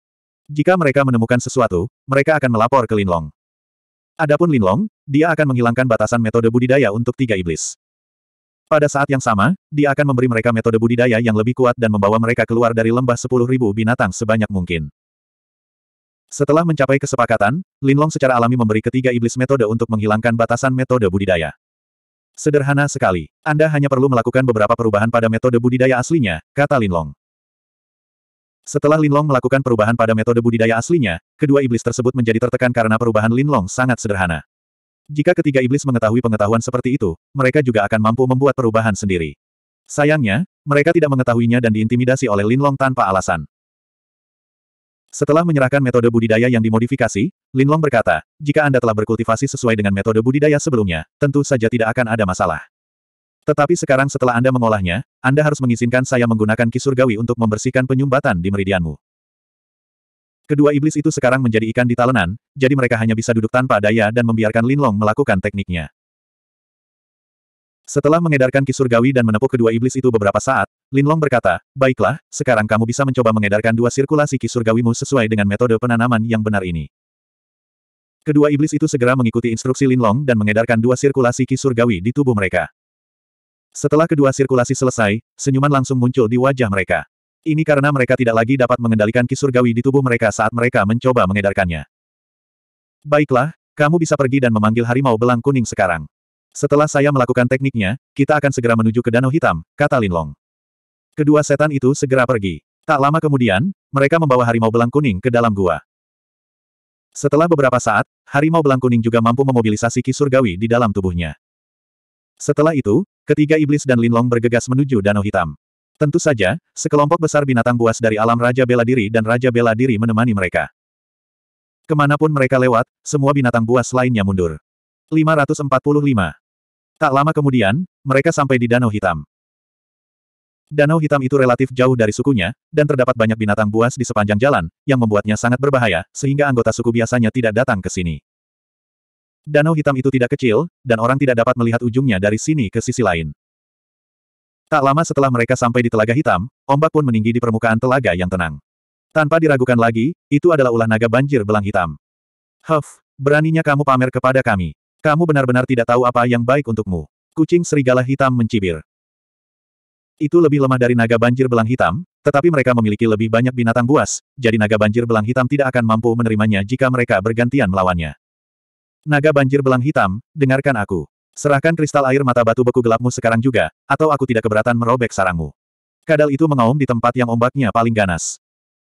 [SPEAKER 1] Jika mereka menemukan sesuatu, mereka akan melapor ke Lin Long. Adapun Lin Long, dia akan menghilangkan batasan metode budidaya untuk tiga iblis. Pada saat yang sama, dia akan memberi mereka metode budidaya yang lebih kuat dan membawa mereka keluar dari lembah 10.000 binatang sebanyak mungkin. Setelah mencapai kesepakatan, Linlong secara alami memberi ketiga iblis metode untuk menghilangkan batasan metode budidaya. Sederhana sekali, Anda hanya perlu melakukan beberapa perubahan pada metode budidaya aslinya, kata Linlong. Setelah Linlong melakukan perubahan pada metode budidaya aslinya, kedua iblis tersebut menjadi tertekan karena perubahan Linlong sangat sederhana. Jika ketiga iblis mengetahui pengetahuan seperti itu, mereka juga akan mampu membuat perubahan sendiri. Sayangnya, mereka tidak mengetahuinya dan diintimidasi oleh Linlong tanpa alasan. Setelah menyerahkan metode budidaya yang dimodifikasi, Linlong berkata, jika Anda telah berkultivasi sesuai dengan metode budidaya sebelumnya, tentu saja tidak akan ada masalah. Tetapi sekarang setelah Anda mengolahnya, Anda harus mengizinkan saya menggunakan kisurgawi untuk membersihkan penyumbatan di meridianmu. Kedua iblis itu sekarang menjadi ikan di talenan, jadi mereka hanya bisa duduk tanpa daya dan membiarkan Linlong melakukan tekniknya. Setelah mengedarkan kisurgawi dan menepuk kedua iblis itu beberapa saat, Linlong berkata, Baiklah, sekarang kamu bisa mencoba mengedarkan dua sirkulasi kisurgawimu sesuai dengan metode penanaman yang benar ini. Kedua iblis itu segera mengikuti instruksi Linlong dan mengedarkan dua sirkulasi kisurgawi di tubuh mereka. Setelah kedua sirkulasi selesai, senyuman langsung muncul di wajah mereka. Ini karena mereka tidak lagi dapat mengendalikan kisurgawi di tubuh mereka saat mereka mencoba mengedarkannya. Baiklah, kamu bisa pergi dan memanggil harimau belang kuning sekarang. Setelah saya melakukan tekniknya, kita akan segera menuju ke Danau Hitam, kata Linlong. Kedua setan itu segera pergi. Tak lama kemudian, mereka membawa harimau belang kuning ke dalam gua. Setelah beberapa saat, harimau belang kuning juga mampu memobilisasi kisurgawi di dalam tubuhnya. Setelah itu, ketiga iblis dan Linlong bergegas menuju Danau Hitam. Tentu saja, sekelompok besar binatang buas dari alam Raja Bela Diri dan Raja Bela Diri menemani mereka. Kemanapun mereka lewat, semua binatang buas lainnya mundur. 545. Tak lama kemudian, mereka sampai di Danau Hitam. Danau Hitam itu relatif jauh dari sukunya, dan terdapat banyak binatang buas di sepanjang jalan, yang membuatnya sangat berbahaya, sehingga anggota suku biasanya tidak datang ke sini. Danau Hitam itu tidak kecil, dan orang tidak dapat melihat ujungnya dari sini ke sisi lain. Tak lama setelah mereka sampai di Telaga Hitam, ombak pun meninggi di permukaan telaga yang tenang. Tanpa diragukan lagi, itu adalah ulah naga banjir belang hitam. Huff, beraninya kamu pamer kepada kami. Kamu benar-benar tidak tahu apa yang baik untukmu. Kucing serigala hitam mencibir. Itu lebih lemah dari naga banjir belang hitam, tetapi mereka memiliki lebih banyak binatang buas, jadi naga banjir belang hitam tidak akan mampu menerimanya jika mereka bergantian melawannya. Naga banjir belang hitam, dengarkan aku. Serahkan kristal air mata batu beku gelapmu sekarang juga, atau aku tidak keberatan merobek sarangmu. Kadal itu mengaum di tempat yang ombaknya paling ganas.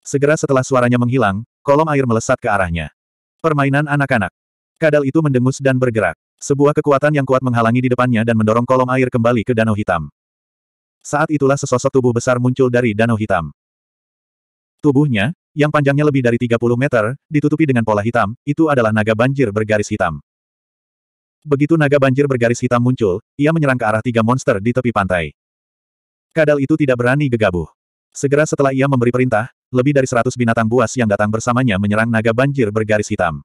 [SPEAKER 1] Segera setelah suaranya menghilang, kolom air melesat ke arahnya. Permainan anak-anak. Kadal itu mendengus dan bergerak. Sebuah kekuatan yang kuat menghalangi di depannya dan mendorong kolom air kembali ke danau hitam. Saat itulah sesosok tubuh besar muncul dari danau hitam. Tubuhnya, yang panjangnya lebih dari 30 meter, ditutupi dengan pola hitam, itu adalah naga banjir bergaris hitam. Begitu naga banjir bergaris hitam muncul, ia menyerang ke arah tiga monster di tepi pantai. Kadal itu tidak berani gegabah. Segera setelah ia memberi perintah, lebih dari seratus binatang buas yang datang bersamanya menyerang naga banjir bergaris hitam.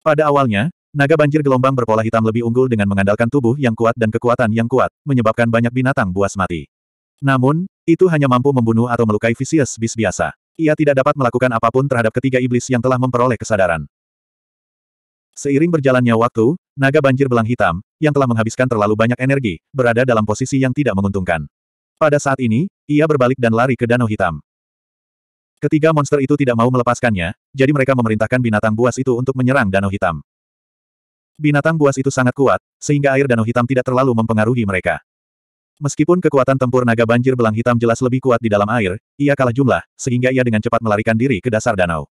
[SPEAKER 1] Pada awalnya, naga banjir gelombang berpola hitam lebih unggul dengan mengandalkan tubuh yang kuat dan kekuatan yang kuat, menyebabkan banyak binatang buas mati. Namun, itu hanya mampu membunuh atau melukai Vicious Beast biasa. Ia tidak dapat melakukan apapun terhadap ketiga iblis yang telah memperoleh kesadaran. Seiring berjalannya waktu, naga banjir belang hitam, yang telah menghabiskan terlalu banyak energi, berada dalam posisi yang tidak menguntungkan. Pada saat ini, ia berbalik dan lari ke danau hitam. Ketiga monster itu tidak mau melepaskannya, jadi mereka memerintahkan binatang buas itu untuk menyerang danau hitam. Binatang buas itu sangat kuat, sehingga air danau hitam tidak terlalu mempengaruhi mereka. Meskipun kekuatan tempur naga banjir belang hitam jelas lebih kuat di dalam air, ia kalah jumlah, sehingga ia dengan cepat melarikan diri ke dasar danau.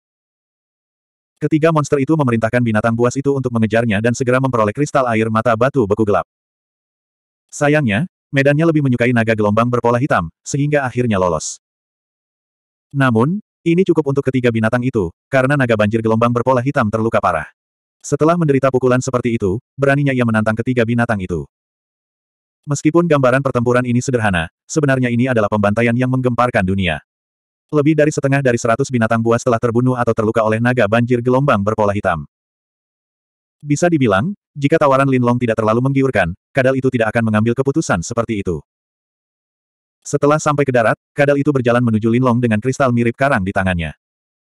[SPEAKER 1] Ketiga monster itu memerintahkan binatang buas itu untuk mengejarnya dan segera memperoleh kristal air mata batu beku gelap. Sayangnya, medannya lebih menyukai naga gelombang berpola hitam, sehingga akhirnya lolos. Namun, ini cukup untuk ketiga binatang itu, karena naga banjir gelombang berpola hitam terluka parah. Setelah menderita pukulan seperti itu, beraninya ia menantang ketiga binatang itu. Meskipun gambaran pertempuran ini sederhana, sebenarnya ini adalah pembantaian yang menggemparkan dunia. Lebih dari setengah dari seratus binatang buas telah terbunuh atau terluka oleh naga banjir gelombang berpola hitam. Bisa dibilang, jika tawaran Linlong tidak terlalu menggiurkan, kadal itu tidak akan mengambil keputusan seperti itu. Setelah sampai ke darat, kadal itu berjalan menuju Linlong dengan kristal mirip karang di tangannya.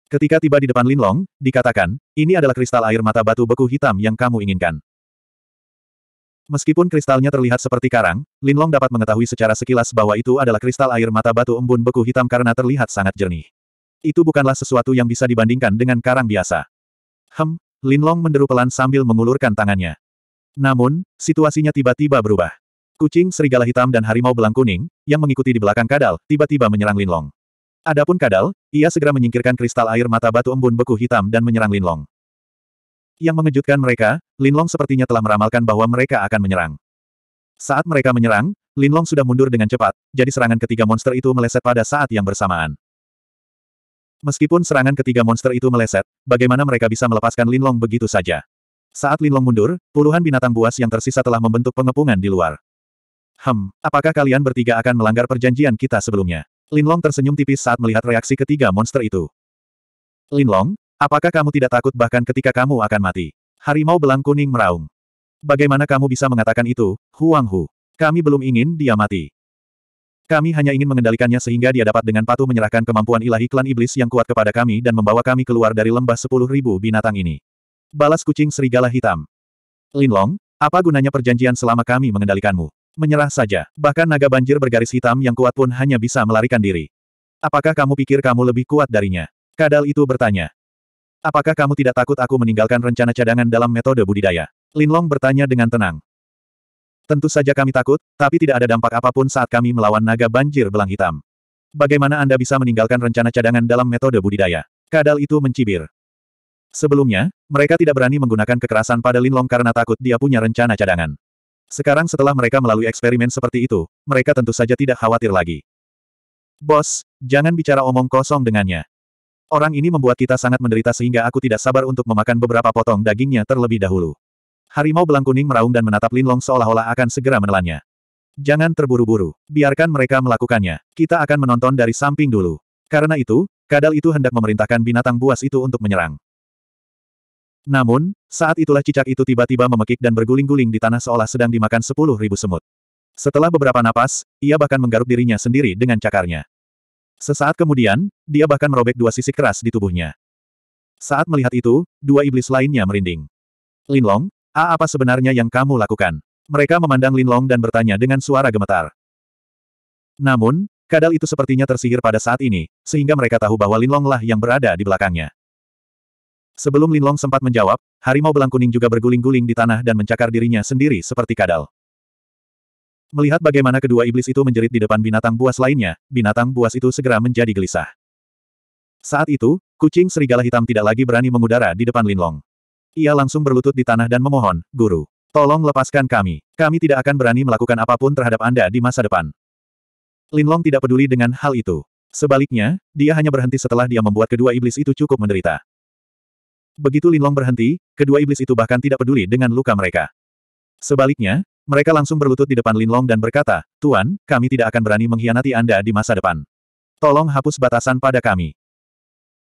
[SPEAKER 1] Ketika tiba di depan Linlong, dikatakan, ini adalah kristal air mata batu beku hitam yang kamu inginkan. Meskipun kristalnya terlihat seperti karang, Linlong dapat mengetahui secara sekilas bahwa itu adalah kristal air mata batu embun beku hitam karena terlihat sangat jernih. Itu bukanlah sesuatu yang bisa dibandingkan dengan karang biasa. Hem, Linlong menderu pelan sambil mengulurkan tangannya. Namun, situasinya tiba-tiba berubah. Kucing serigala hitam dan harimau belang kuning, yang mengikuti di belakang kadal, tiba-tiba menyerang Linlong. Adapun kadal, ia segera menyingkirkan kristal air mata batu embun beku hitam dan menyerang Linlong. Yang mengejutkan mereka, Linlong sepertinya telah meramalkan bahwa mereka akan menyerang. Saat mereka menyerang, Linlong sudah mundur dengan cepat, jadi serangan ketiga monster itu meleset pada saat yang bersamaan. Meskipun serangan ketiga monster itu meleset, bagaimana mereka bisa melepaskan Linlong begitu saja? Saat Linlong mundur, puluhan binatang buas yang tersisa telah membentuk pengepungan di luar. Hem, apakah kalian bertiga akan melanggar perjanjian kita sebelumnya? Linlong tersenyum tipis saat melihat reaksi ketiga monster itu. Linlong, Apakah kamu tidak takut bahkan ketika kamu akan mati? Harimau belang kuning meraung. Bagaimana kamu bisa mengatakan itu, Huang Hu? Kami belum ingin dia mati. Kami hanya ingin mengendalikannya sehingga dia dapat dengan patuh menyerahkan kemampuan ilahi klan iblis yang kuat kepada kami dan membawa kami keluar dari lembah sepuluh ribu binatang ini. Balas kucing serigala hitam. Linlong, apa gunanya perjanjian selama kami mengendalikanmu? Menyerah saja, bahkan naga banjir bergaris hitam yang kuat pun hanya bisa melarikan diri. Apakah kamu pikir kamu lebih kuat darinya? Kadal itu bertanya. Apakah kamu tidak takut aku meninggalkan rencana cadangan dalam metode budidaya? Linlong bertanya dengan tenang. Tentu saja kami takut, tapi tidak ada dampak apapun saat kami melawan naga banjir belang hitam. Bagaimana Anda bisa meninggalkan rencana cadangan dalam metode budidaya? Kadal itu mencibir. Sebelumnya, mereka tidak berani menggunakan kekerasan pada Linlong karena takut dia punya rencana cadangan. Sekarang setelah mereka melalui eksperimen seperti itu, mereka tentu saja tidak khawatir lagi. Bos, jangan bicara omong kosong dengannya. Orang ini membuat kita sangat menderita sehingga aku tidak sabar untuk memakan beberapa potong dagingnya terlebih dahulu. Harimau belang kuning meraung dan menatap Linlong seolah-olah akan segera menelannya. Jangan terburu-buru, biarkan mereka melakukannya. Kita akan menonton dari samping dulu. Karena itu, kadal itu hendak memerintahkan binatang buas itu untuk menyerang. Namun, saat itulah cicak itu tiba-tiba memekik dan berguling-guling di tanah seolah sedang dimakan sepuluh ribu semut. Setelah beberapa napas, ia bahkan menggaruk dirinya sendiri dengan cakarnya. Sesaat kemudian, dia bahkan merobek dua sisi keras di tubuhnya. Saat melihat itu, dua iblis lainnya merinding. Linlong, A apa sebenarnya yang kamu lakukan? Mereka memandang Linlong dan bertanya dengan suara gemetar. Namun, kadal itu sepertinya tersihir pada saat ini, sehingga mereka tahu bahwa Linlong lah yang berada di belakangnya. Sebelum Linlong sempat menjawab, harimau belang kuning juga berguling-guling di tanah dan mencakar dirinya sendiri seperti kadal. Melihat bagaimana kedua iblis itu menjerit di depan binatang buas lainnya, binatang buas itu segera menjadi gelisah. Saat itu, kucing serigala hitam tidak lagi berani mengudara di depan Linlong. Ia langsung berlutut di tanah dan memohon, Guru, tolong lepaskan kami. Kami tidak akan berani melakukan apapun terhadap Anda di masa depan. Linlong tidak peduli dengan hal itu. Sebaliknya, dia hanya berhenti setelah dia membuat kedua iblis itu cukup menderita. Begitu Linlong berhenti, kedua iblis itu bahkan tidak peduli dengan luka mereka. Sebaliknya, mereka langsung berlutut di depan Linlong dan berkata, Tuan, kami tidak akan berani mengkhianati Anda di masa depan. Tolong hapus batasan pada kami.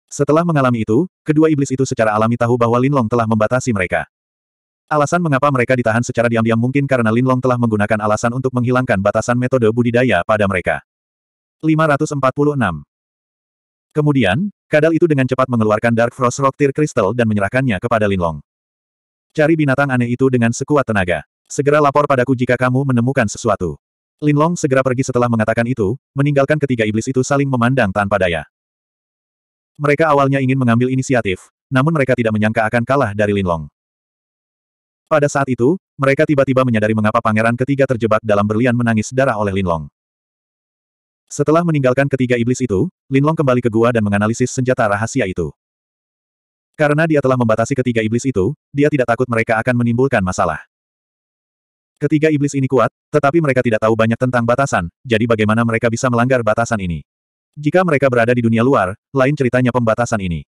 [SPEAKER 1] Setelah mengalami itu, kedua iblis itu secara alami tahu bahwa Linlong telah membatasi mereka. Alasan mengapa mereka ditahan secara diam-diam mungkin karena Linlong telah menggunakan alasan untuk menghilangkan batasan metode budidaya pada mereka. 546. Kemudian, kadal itu dengan cepat mengeluarkan Dark Frost Rock Tear Crystal dan menyerahkannya kepada Linlong. Cari binatang aneh itu dengan sekuat tenaga. Segera lapor padaku jika kamu menemukan sesuatu. Linlong segera pergi setelah mengatakan itu, meninggalkan ketiga iblis itu saling memandang tanpa daya. Mereka awalnya ingin mengambil inisiatif, namun mereka tidak menyangka akan kalah dari Linlong. Pada saat itu, mereka tiba-tiba menyadari mengapa pangeran ketiga terjebak dalam berlian menangis darah oleh Linlong. Setelah meninggalkan ketiga iblis itu, Linlong kembali ke gua dan menganalisis senjata rahasia itu. Karena dia telah membatasi ketiga iblis itu, dia tidak takut mereka akan menimbulkan masalah. Ketiga iblis ini kuat, tetapi mereka tidak tahu banyak tentang batasan, jadi bagaimana mereka bisa melanggar batasan ini. Jika mereka berada di dunia luar, lain ceritanya pembatasan ini.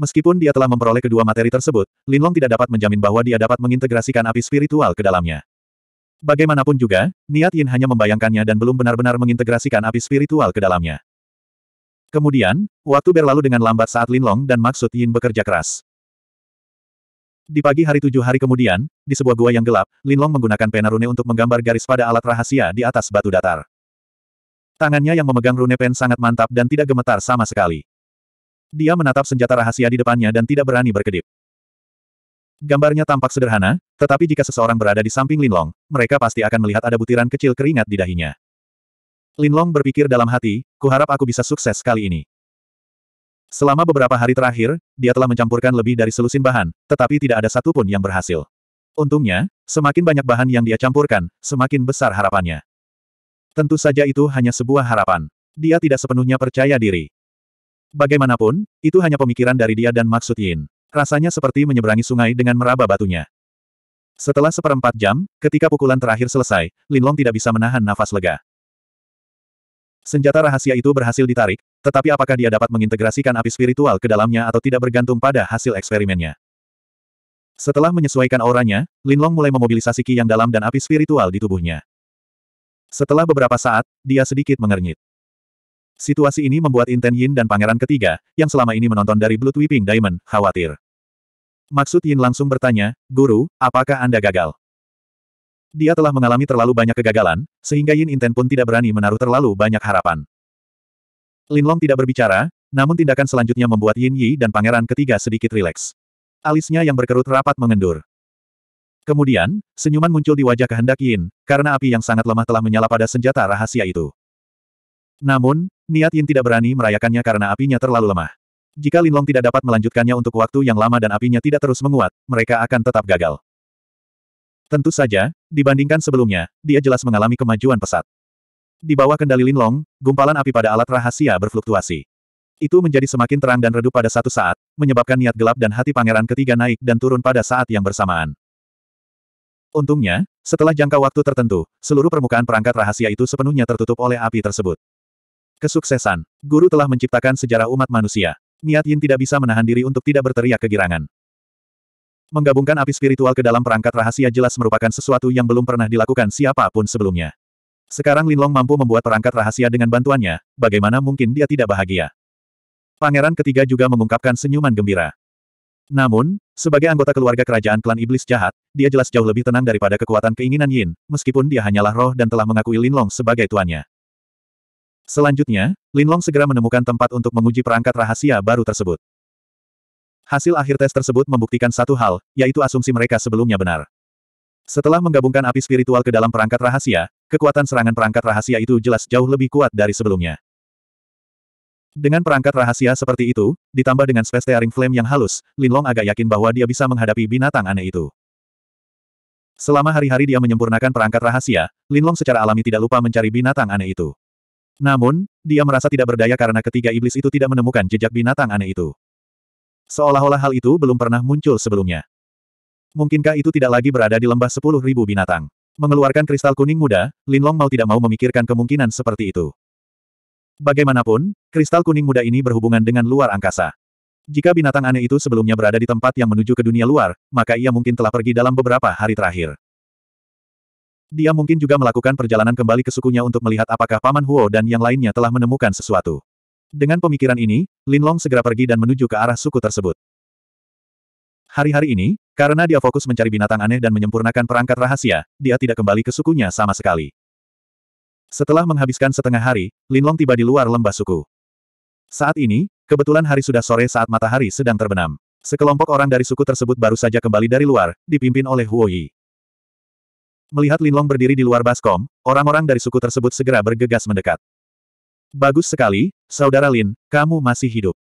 [SPEAKER 1] Meskipun dia telah memperoleh kedua materi tersebut, Linlong tidak dapat menjamin bahwa dia dapat mengintegrasikan api spiritual ke dalamnya. Bagaimanapun juga, Niat Yin hanya membayangkannya dan belum benar-benar mengintegrasikan api spiritual ke dalamnya. Kemudian, waktu berlalu dengan lambat saat Linlong dan maksud Yin bekerja keras. Di pagi hari tujuh hari kemudian, di sebuah gua yang gelap, Linlong menggunakan pena rune untuk menggambar garis pada alat rahasia di atas batu datar. Tangannya yang memegang rune pen sangat mantap dan tidak gemetar sama sekali. Dia menatap senjata rahasia di depannya dan tidak berani berkedip. Gambarnya tampak sederhana, tetapi jika seseorang berada di samping Linlong, mereka pasti akan melihat ada butiran kecil keringat di dahinya. Linlong berpikir dalam hati, kuharap aku bisa sukses kali ini. Selama beberapa hari terakhir, dia telah mencampurkan lebih dari selusin bahan, tetapi tidak ada satupun yang berhasil. Untungnya, semakin banyak bahan yang dia campurkan, semakin besar harapannya. Tentu saja itu hanya sebuah harapan. Dia tidak sepenuhnya percaya diri. Bagaimanapun, itu hanya pemikiran dari dia dan maksud Yin. Rasanya seperti menyeberangi sungai dengan meraba batunya. Setelah seperempat jam, ketika pukulan terakhir selesai, Linlong tidak bisa menahan nafas lega. Senjata rahasia itu berhasil ditarik, tetapi apakah dia dapat mengintegrasikan api spiritual ke dalamnya atau tidak bergantung pada hasil eksperimennya. Setelah menyesuaikan auranya, Long mulai memobilisasi ki yang dalam dan api spiritual di tubuhnya. Setelah beberapa saat, dia sedikit mengernyit. Situasi ini membuat Inten Yin dan pangeran ketiga, yang selama ini menonton dari Blood Weeping Diamond, khawatir. Maksud Yin langsung bertanya, Guru, apakah Anda gagal? Dia telah mengalami terlalu banyak kegagalan, sehingga Yin Inten pun tidak berani menaruh terlalu banyak harapan. Lin Long tidak berbicara, namun tindakan selanjutnya membuat Yin Yi dan pangeran ketiga sedikit rileks. Alisnya yang berkerut rapat mengendur. Kemudian, senyuman muncul di wajah kehendak Yin, karena api yang sangat lemah telah menyala pada senjata rahasia itu. Namun, niat Yin tidak berani merayakannya karena apinya terlalu lemah. Jika Lin Long tidak dapat melanjutkannya untuk waktu yang lama dan apinya tidak terus menguat, mereka akan tetap gagal. Tentu saja, dibandingkan sebelumnya, dia jelas mengalami kemajuan pesat. Di bawah kendali Linlong, gumpalan api pada alat rahasia berfluktuasi. Itu menjadi semakin terang dan redup pada satu saat, menyebabkan niat gelap dan hati pangeran ketiga naik dan turun pada saat yang bersamaan. Untungnya, setelah jangka waktu tertentu, seluruh permukaan perangkat rahasia itu sepenuhnya tertutup oleh api tersebut. Kesuksesan, guru telah menciptakan sejarah umat manusia. Niat Yin tidak bisa menahan diri untuk tidak berteriak kegirangan. Menggabungkan api spiritual ke dalam perangkat rahasia jelas merupakan sesuatu yang belum pernah dilakukan siapapun sebelumnya. Sekarang Linlong mampu membuat perangkat rahasia dengan bantuannya, bagaimana mungkin dia tidak bahagia? Pangeran ketiga juga mengungkapkan senyuman gembira. Namun, sebagai anggota keluarga kerajaan klan iblis jahat, dia jelas jauh lebih tenang daripada kekuatan keinginan Yin, meskipun dia hanyalah roh dan telah mengakui Linlong sebagai tuannya. Selanjutnya, Linlong segera menemukan tempat untuk menguji perangkat rahasia baru tersebut. Hasil akhir tes tersebut membuktikan satu hal, yaitu asumsi mereka sebelumnya benar. Setelah menggabungkan api spiritual ke dalam perangkat rahasia, kekuatan serangan perangkat rahasia itu jelas jauh lebih kuat dari sebelumnya. Dengan perangkat rahasia seperti itu, ditambah dengan space flame yang halus, Linlong agak yakin bahwa dia bisa menghadapi binatang aneh itu. Selama hari-hari dia menyempurnakan perangkat rahasia, Linlong secara alami tidak lupa mencari binatang aneh itu. Namun, dia merasa tidak berdaya karena ketiga iblis itu tidak menemukan jejak binatang aneh itu. Seolah-olah hal itu belum pernah muncul sebelumnya. Mungkinkah itu tidak lagi berada di lembah sepuluh ribu binatang? Mengeluarkan kristal kuning muda, Linlong mau tidak mau memikirkan kemungkinan seperti itu. Bagaimanapun, kristal kuning muda ini berhubungan dengan luar angkasa. Jika binatang aneh itu sebelumnya berada di tempat yang menuju ke dunia luar, maka ia mungkin telah pergi dalam beberapa hari terakhir. Dia mungkin juga melakukan perjalanan kembali ke sukunya untuk melihat apakah Paman Huo dan yang lainnya telah menemukan sesuatu. Dengan pemikiran ini, Linlong segera pergi dan menuju ke arah suku tersebut. Hari-hari ini, karena dia fokus mencari binatang aneh dan menyempurnakan perangkat rahasia, dia tidak kembali ke sukunya sama sekali. Setelah menghabiskan setengah hari, Linlong tiba di luar lembah suku. Saat ini, kebetulan hari sudah sore saat matahari sedang terbenam. Sekelompok orang dari suku tersebut baru saja kembali dari luar, dipimpin oleh Huo Yi. Melihat Linlong berdiri di luar baskom, orang-orang dari suku tersebut segera bergegas mendekat. Bagus sekali, Saudara Lin, kamu masih hidup.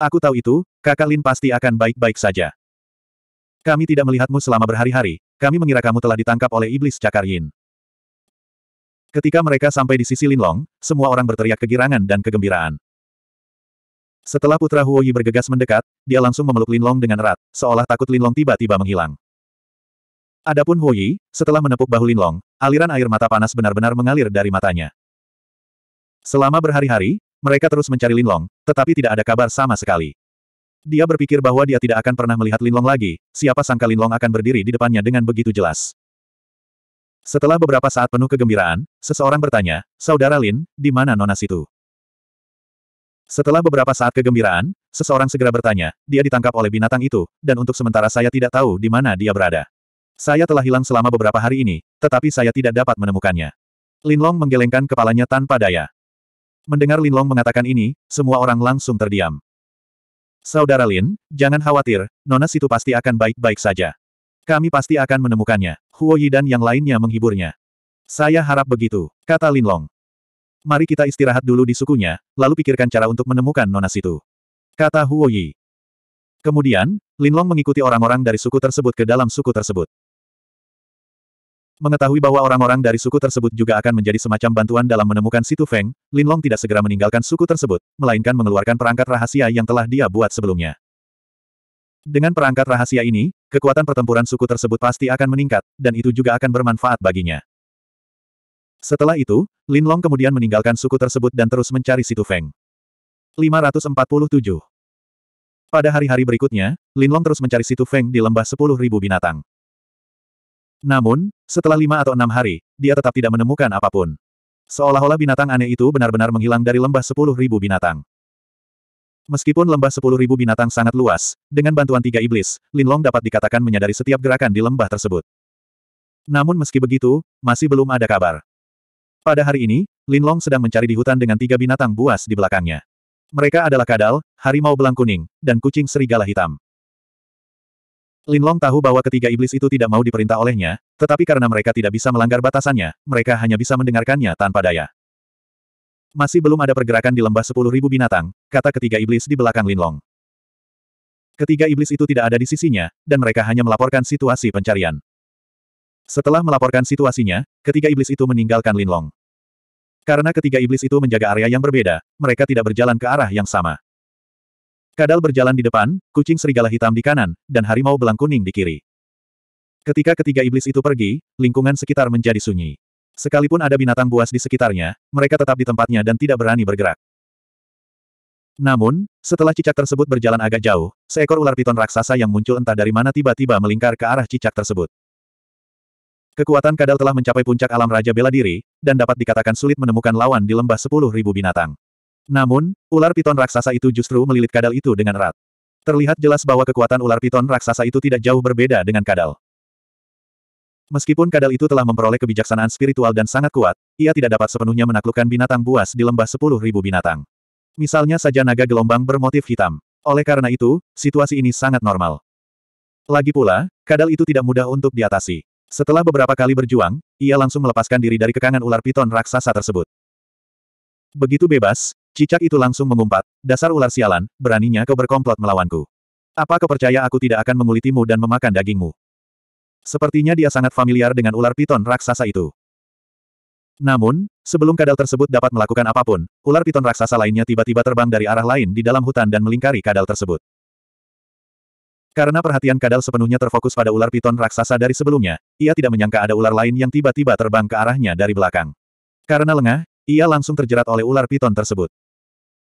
[SPEAKER 1] Aku tahu itu, kakak Lin pasti akan baik-baik saja. Kami tidak melihatmu selama berhari-hari, kami mengira kamu telah ditangkap oleh iblis cakar Yin. Ketika mereka sampai di sisi Linlong, semua orang berteriak kegirangan dan kegembiraan. Setelah putra Huoyi bergegas mendekat, dia langsung memeluk Linlong dengan erat, seolah takut Linlong tiba-tiba menghilang. Adapun Huoyi, setelah menepuk bahu Linlong, aliran air mata panas benar-benar mengalir dari matanya. Selama berhari-hari, mereka terus mencari Linlong, tetapi tidak ada kabar sama sekali. Dia berpikir bahwa dia tidak akan pernah melihat Linlong lagi, siapa sangka Linlong akan berdiri di depannya dengan begitu jelas. Setelah beberapa saat penuh kegembiraan, seseorang bertanya, Saudara Lin, di mana Nona itu? Setelah beberapa saat kegembiraan, seseorang segera bertanya, dia ditangkap oleh binatang itu, dan untuk sementara saya tidak tahu di mana dia berada. Saya telah hilang selama beberapa hari ini, tetapi saya tidak dapat menemukannya. Linlong menggelengkan kepalanya tanpa daya. Mendengar Lin Long mengatakan ini, semua orang langsung terdiam. Saudara Lin, jangan khawatir, Nona Situ pasti akan baik-baik saja. Kami pasti akan menemukannya. Huo Yi dan yang lainnya menghiburnya. Saya harap begitu, kata Lin Long. Mari kita istirahat dulu di sukunya, lalu pikirkan cara untuk menemukan Nona Situ. Kata Huo Yi. Kemudian, Lin Long mengikuti orang-orang dari suku tersebut ke dalam suku tersebut. Mengetahui bahwa orang-orang dari suku tersebut juga akan menjadi semacam bantuan dalam menemukan Situ Feng, Linlong tidak segera meninggalkan suku tersebut, melainkan mengeluarkan perangkat rahasia yang telah dia buat sebelumnya. Dengan perangkat rahasia ini, kekuatan pertempuran suku tersebut pasti akan meningkat, dan itu juga akan bermanfaat baginya. Setelah itu, Linlong kemudian meninggalkan suku tersebut dan terus mencari Situ Feng. 547 Pada hari-hari berikutnya, Linlong terus mencari Situ Feng di lembah 10.000 binatang. Namun, setelah lima atau enam hari, dia tetap tidak menemukan apapun. Seolah-olah binatang aneh itu benar-benar menghilang dari lembah sepuluh ribu binatang. Meskipun lembah sepuluh ribu binatang sangat luas, dengan bantuan tiga iblis, Linlong dapat dikatakan menyadari setiap gerakan di lembah tersebut. Namun meski begitu, masih belum ada kabar. Pada hari ini, Linlong sedang mencari di hutan dengan tiga binatang buas di belakangnya. Mereka adalah kadal, harimau belang kuning, dan kucing serigala hitam. Linlong tahu bahwa ketiga iblis itu tidak mau diperintah olehnya, tetapi karena mereka tidak bisa melanggar batasannya, mereka hanya bisa mendengarkannya tanpa daya. Masih belum ada pergerakan di lembah sepuluh ribu binatang, kata ketiga iblis di belakang Linlong. Ketiga iblis itu tidak ada di sisinya, dan mereka hanya melaporkan situasi pencarian. Setelah melaporkan situasinya, ketiga iblis itu meninggalkan Linlong. Karena ketiga iblis itu menjaga area yang berbeda, mereka tidak berjalan ke arah yang sama. Kadal berjalan di depan, kucing serigala hitam di kanan, dan harimau belang kuning di kiri. Ketika ketiga iblis itu pergi, lingkungan sekitar menjadi sunyi. Sekalipun ada binatang buas di sekitarnya, mereka tetap di tempatnya dan tidak berani bergerak. Namun, setelah cicak tersebut berjalan agak jauh, seekor ular piton raksasa yang muncul entah dari mana tiba-tiba melingkar ke arah cicak tersebut. Kekuatan kadal telah mencapai puncak alam Raja Bela Diri, dan dapat dikatakan sulit menemukan lawan di lembah sepuluh ribu binatang. Namun, ular piton raksasa itu justru melilit kadal itu dengan erat. Terlihat jelas bahwa kekuatan ular piton raksasa itu tidak jauh berbeda dengan kadal. Meskipun kadal itu telah memperoleh kebijaksanaan spiritual dan sangat kuat, ia tidak dapat sepenuhnya menaklukkan binatang buas di lembah sepuluh ribu binatang. Misalnya saja naga gelombang bermotif hitam. Oleh karena itu, situasi ini sangat normal. Lagi pula, kadal itu tidak mudah untuk diatasi. Setelah beberapa kali berjuang, ia langsung melepaskan diri dari kekangan ular piton raksasa tersebut. Begitu bebas, Cicak itu langsung mengumpat, dasar ular sialan, beraninya kau berkomplot melawanku. Apa kau percaya aku tidak akan mengulitimu dan memakan dagingmu? Sepertinya dia sangat familiar dengan ular piton raksasa itu. Namun, sebelum kadal tersebut dapat melakukan apapun, ular piton raksasa lainnya tiba-tiba terbang dari arah lain di dalam hutan dan melingkari kadal tersebut. Karena perhatian kadal sepenuhnya terfokus pada ular piton raksasa dari sebelumnya, ia tidak menyangka ada ular lain yang tiba-tiba terbang ke arahnya dari belakang. Karena lengah, ia langsung terjerat oleh ular piton tersebut.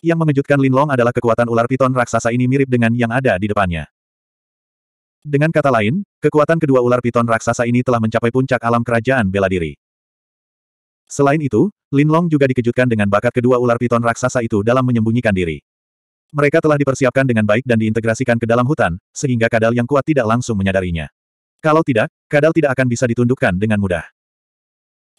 [SPEAKER 1] Yang mengejutkan Linlong adalah kekuatan ular piton raksasa ini mirip dengan yang ada di depannya. Dengan kata lain, kekuatan kedua ular piton raksasa ini telah mencapai puncak alam kerajaan bela diri. Selain itu, Linlong juga dikejutkan dengan bakat kedua ular piton raksasa itu dalam menyembunyikan diri. Mereka telah dipersiapkan dengan baik dan diintegrasikan ke dalam hutan, sehingga kadal yang kuat tidak langsung menyadarinya. Kalau tidak, kadal tidak akan bisa ditundukkan dengan mudah.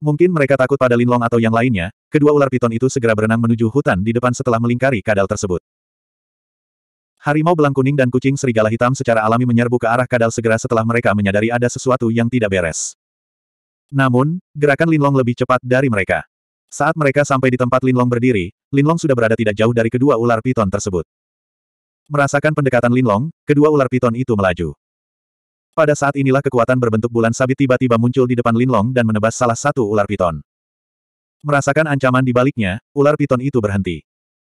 [SPEAKER 1] Mungkin mereka takut pada Linlong atau yang lainnya, kedua ular piton itu segera berenang menuju hutan di depan setelah melingkari kadal tersebut. Harimau belang kuning dan kucing serigala hitam secara alami menyerbu ke arah kadal segera setelah mereka menyadari ada sesuatu yang tidak beres. Namun, gerakan Linlong lebih cepat dari mereka. Saat mereka sampai di tempat Linlong berdiri, Linlong sudah berada tidak jauh dari kedua ular piton tersebut. Merasakan pendekatan Linlong, kedua ular piton itu melaju. Pada saat inilah kekuatan berbentuk bulan sabit tiba-tiba muncul di depan Linlong dan menebas salah satu ular piton. Merasakan ancaman di baliknya, ular piton itu berhenti.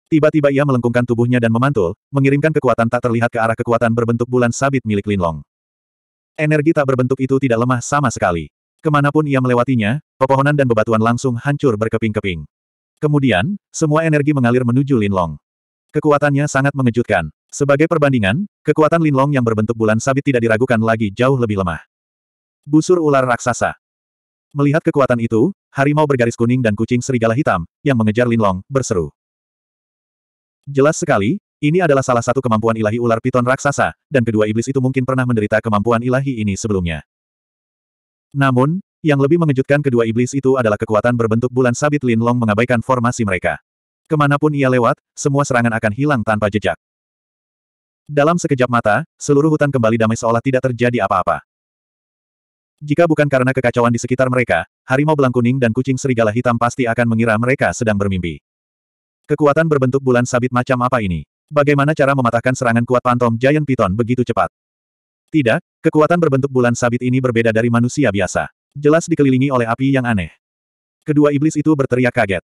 [SPEAKER 1] Tiba-tiba ia melengkungkan tubuhnya dan memantul, mengirimkan kekuatan tak terlihat ke arah kekuatan berbentuk bulan sabit milik Linlong. Energi tak berbentuk itu tidak lemah sama sekali. Kemanapun ia melewatinya, pepohonan dan bebatuan langsung hancur berkeping-keping. Kemudian, semua energi mengalir menuju Linlong. Kekuatannya sangat mengejutkan. Sebagai perbandingan, kekuatan Linlong yang berbentuk bulan sabit tidak diragukan lagi jauh lebih lemah. Busur ular raksasa. Melihat kekuatan itu, harimau bergaris kuning dan kucing serigala hitam, yang mengejar Linlong, berseru. Jelas sekali, ini adalah salah satu kemampuan ilahi ular piton raksasa, dan kedua iblis itu mungkin pernah menderita kemampuan ilahi ini sebelumnya. Namun, yang lebih mengejutkan kedua iblis itu adalah kekuatan berbentuk bulan sabit Linlong mengabaikan formasi mereka. Kemanapun ia lewat, semua serangan akan hilang tanpa jejak. Dalam sekejap mata, seluruh hutan kembali damai seolah tidak terjadi apa-apa. Jika bukan karena kekacauan di sekitar mereka, harimau belang kuning dan kucing serigala hitam pasti akan mengira mereka sedang bermimpi. Kekuatan berbentuk bulan sabit macam apa ini? Bagaimana cara mematahkan serangan kuat pantom Giant Python begitu cepat? Tidak, kekuatan berbentuk bulan sabit ini berbeda dari manusia biasa. Jelas dikelilingi oleh api yang aneh. Kedua iblis itu berteriak kaget.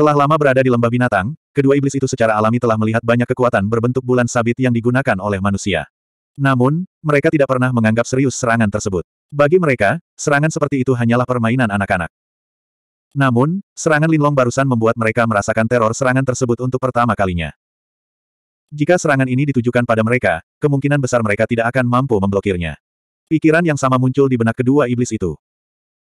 [SPEAKER 1] Telah lama berada di lembah binatang, kedua iblis itu secara alami telah melihat banyak kekuatan berbentuk bulan sabit yang digunakan oleh manusia. Namun, mereka tidak pernah menganggap serius serangan tersebut. Bagi mereka, serangan seperti itu hanyalah permainan anak-anak. Namun, serangan Linlong barusan membuat mereka merasakan teror serangan tersebut untuk pertama kalinya. Jika serangan ini ditujukan pada mereka, kemungkinan besar mereka tidak akan mampu memblokirnya. Pikiran yang sama muncul di benak kedua iblis itu.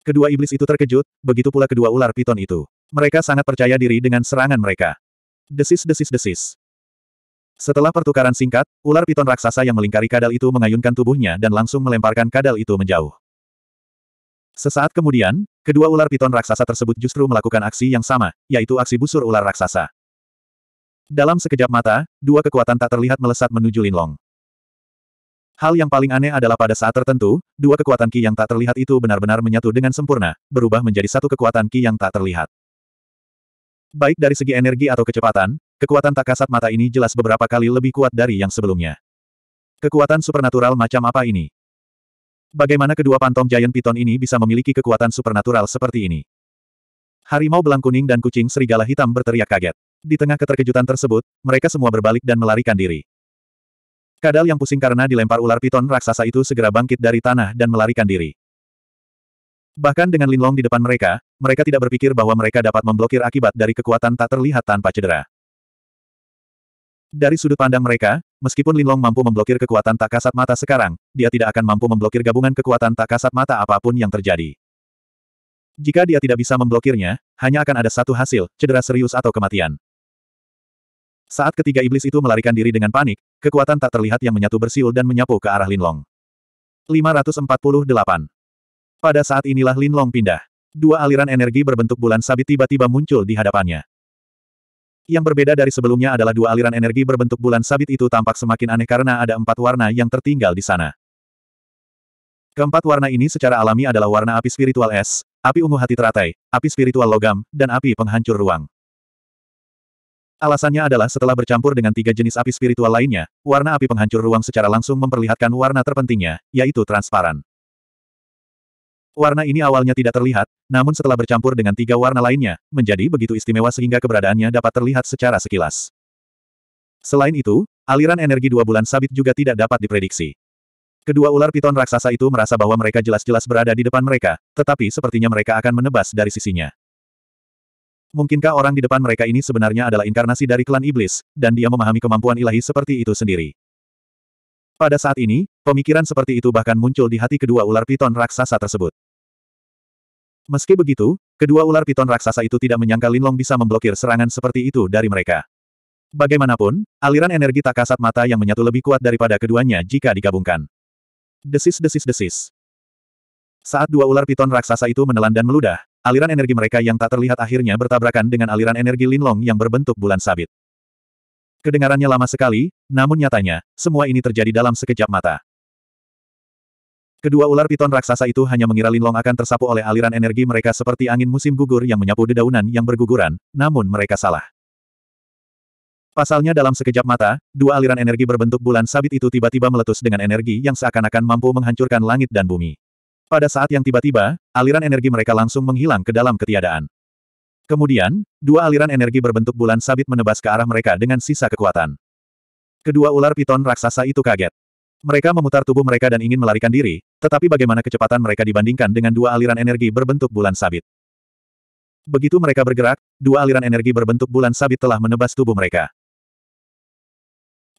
[SPEAKER 1] Kedua iblis itu terkejut, begitu pula kedua ular piton itu. Mereka sangat percaya diri dengan serangan mereka. Desis-desis-desis. Setelah pertukaran singkat, ular piton raksasa yang melingkari kadal itu mengayunkan tubuhnya dan langsung melemparkan kadal itu menjauh. Sesaat kemudian, kedua ular piton raksasa tersebut justru melakukan aksi yang sama, yaitu aksi busur ular raksasa. Dalam sekejap mata, dua kekuatan tak terlihat melesat menuju Linlong. Hal yang paling aneh adalah pada saat tertentu, dua kekuatan Ki yang tak terlihat itu benar-benar menyatu dengan sempurna, berubah menjadi satu kekuatan Ki yang tak terlihat. Baik dari segi energi atau kecepatan, kekuatan tak kasat mata ini jelas beberapa kali lebih kuat dari yang sebelumnya. Kekuatan supernatural macam apa ini? Bagaimana kedua pantom Giant Piton ini bisa memiliki kekuatan supernatural seperti ini? Harimau belang kuning dan kucing serigala hitam berteriak kaget. Di tengah keterkejutan tersebut, mereka semua berbalik dan melarikan diri. Kadal yang pusing karena dilempar ular piton raksasa itu segera bangkit dari tanah dan melarikan diri. Bahkan dengan Linlong di depan mereka, mereka tidak berpikir bahwa mereka dapat memblokir akibat dari kekuatan tak terlihat tanpa cedera. Dari sudut pandang mereka, meskipun Linlong mampu memblokir kekuatan tak kasat mata sekarang, dia tidak akan mampu memblokir gabungan kekuatan tak kasat mata apapun yang terjadi. Jika dia tidak bisa memblokirnya, hanya akan ada satu hasil, cedera serius atau kematian. Saat ketiga iblis itu melarikan diri dengan panik, kekuatan tak terlihat yang menyatu bersiul dan menyapu ke arah Linlong. 548 pada saat inilah Lin Long pindah. Dua aliran energi berbentuk bulan sabit tiba-tiba muncul di hadapannya. Yang berbeda dari sebelumnya adalah dua aliran energi berbentuk bulan sabit itu tampak semakin aneh karena ada empat warna yang tertinggal di sana. Keempat warna ini secara alami adalah warna api spiritual es, api ungu hati teratai, api spiritual logam, dan api penghancur ruang. Alasannya adalah setelah bercampur dengan tiga jenis api spiritual lainnya, warna api penghancur ruang secara langsung memperlihatkan warna terpentingnya, yaitu transparan. Warna ini awalnya tidak terlihat, namun setelah bercampur dengan tiga warna lainnya, menjadi begitu istimewa sehingga keberadaannya dapat terlihat secara sekilas. Selain itu, aliran energi dua bulan sabit juga tidak dapat diprediksi. Kedua ular piton raksasa itu merasa bahwa mereka jelas-jelas berada di depan mereka, tetapi sepertinya mereka akan menebas dari sisinya. Mungkinkah orang di depan mereka ini sebenarnya adalah inkarnasi dari klan iblis, dan dia memahami kemampuan ilahi seperti itu sendiri? Pada saat ini, pemikiran seperti itu bahkan muncul di hati kedua ular piton raksasa tersebut. Meski begitu, kedua ular piton raksasa itu tidak menyangka Linlong bisa memblokir serangan seperti itu dari mereka. Bagaimanapun, aliran energi tak kasat mata yang menyatu lebih kuat daripada keduanya jika digabungkan. Desis-desis-desis. Saat dua ular piton raksasa itu menelan dan meludah, aliran energi mereka yang tak terlihat akhirnya bertabrakan dengan aliran energi Linlong yang berbentuk bulan sabit. Kedengarannya lama sekali, namun nyatanya, semua ini terjadi dalam sekejap mata. Kedua ular piton raksasa itu hanya mengira Linlong akan tersapu oleh aliran energi mereka seperti angin musim gugur yang menyapu dedaunan yang berguguran, namun mereka salah. Pasalnya dalam sekejap mata, dua aliran energi berbentuk bulan sabit itu tiba-tiba meletus dengan energi yang seakan-akan mampu menghancurkan langit dan bumi. Pada saat yang tiba-tiba, aliran energi mereka langsung menghilang ke dalam ketiadaan. Kemudian, dua aliran energi berbentuk bulan sabit menebas ke arah mereka dengan sisa kekuatan. Kedua ular piton raksasa itu kaget. Mereka memutar tubuh mereka dan ingin melarikan diri, tetapi bagaimana kecepatan mereka dibandingkan dengan dua aliran energi berbentuk bulan sabit. Begitu mereka bergerak, dua aliran energi berbentuk bulan sabit telah menebas tubuh mereka.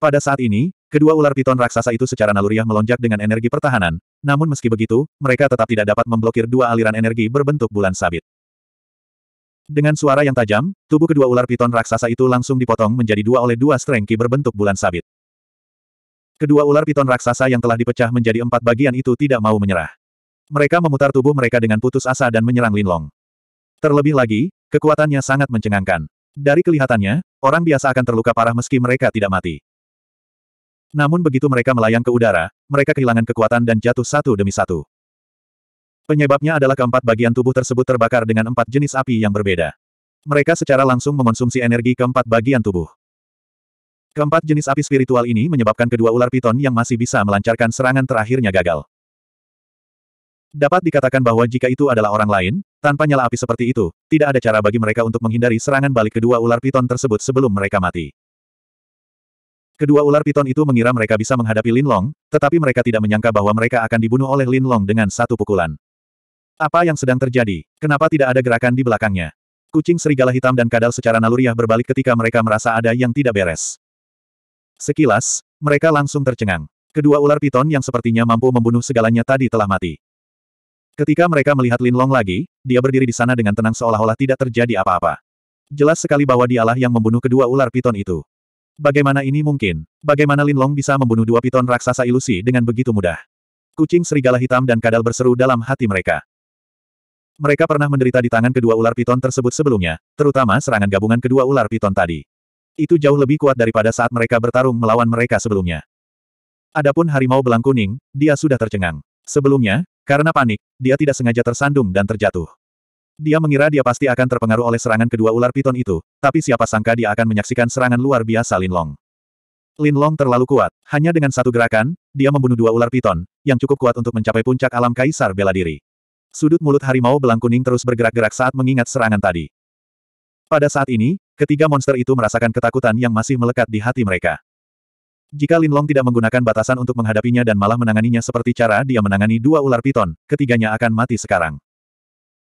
[SPEAKER 1] Pada saat ini, kedua ular piton raksasa itu secara naluriah melonjak dengan energi pertahanan, namun meski begitu, mereka tetap tidak dapat memblokir dua aliran energi berbentuk bulan sabit. Dengan suara yang tajam, tubuh kedua ular piton raksasa itu langsung dipotong menjadi dua oleh dua strengki berbentuk bulan sabit. Kedua ular piton raksasa yang telah dipecah menjadi empat bagian itu tidak mau menyerah. Mereka memutar tubuh mereka dengan putus asa dan menyerang Linlong. Terlebih lagi, kekuatannya sangat mencengangkan. Dari kelihatannya, orang biasa akan terluka parah meski mereka tidak mati. Namun begitu mereka melayang ke udara, mereka kehilangan kekuatan dan jatuh satu demi satu. Penyebabnya adalah keempat bagian tubuh tersebut terbakar dengan empat jenis api yang berbeda. Mereka secara langsung mengonsumsi energi keempat bagian tubuh. Keempat jenis api spiritual ini menyebabkan kedua ular piton yang masih bisa melancarkan serangan terakhirnya gagal. Dapat dikatakan bahwa jika itu adalah orang lain, tanpa nyala api seperti itu, tidak ada cara bagi mereka untuk menghindari serangan balik kedua ular piton tersebut sebelum mereka mati. Kedua ular piton itu mengira mereka bisa menghadapi Lin Long, tetapi mereka tidak menyangka bahwa mereka akan dibunuh oleh Lin Long dengan satu pukulan. Apa yang sedang terjadi? Kenapa tidak ada gerakan di belakangnya? Kucing serigala hitam dan kadal secara naluriah berbalik ketika mereka merasa ada yang tidak beres. Sekilas, mereka langsung tercengang. Kedua ular piton yang sepertinya mampu membunuh segalanya tadi telah mati. Ketika mereka melihat Lin Long lagi, dia berdiri di sana dengan tenang seolah-olah tidak terjadi apa-apa. Jelas sekali bahwa dialah yang membunuh kedua ular piton itu. Bagaimana ini mungkin? Bagaimana Lin Long bisa membunuh dua piton raksasa ilusi dengan begitu mudah? Kucing serigala hitam dan kadal berseru dalam hati mereka. Mereka pernah menderita di tangan kedua ular piton tersebut sebelumnya, terutama serangan gabungan kedua ular piton tadi. Itu jauh lebih kuat daripada saat mereka bertarung melawan mereka sebelumnya. Adapun harimau belang kuning, dia sudah tercengang. Sebelumnya, karena panik, dia tidak sengaja tersandung dan terjatuh. Dia mengira dia pasti akan terpengaruh oleh serangan kedua ular piton itu, tapi siapa sangka dia akan menyaksikan serangan luar biasa Lin Long. Lin Long terlalu kuat, hanya dengan satu gerakan, dia membunuh dua ular piton, yang cukup kuat untuk mencapai puncak alam kaisar bela diri. Sudut mulut harimau belang kuning terus bergerak-gerak saat mengingat serangan tadi. Pada saat ini, ketiga monster itu merasakan ketakutan yang masih melekat di hati mereka. Jika Lin Long tidak menggunakan batasan untuk menghadapinya dan malah menanganinya seperti cara dia menangani dua ular piton, ketiganya akan mati sekarang.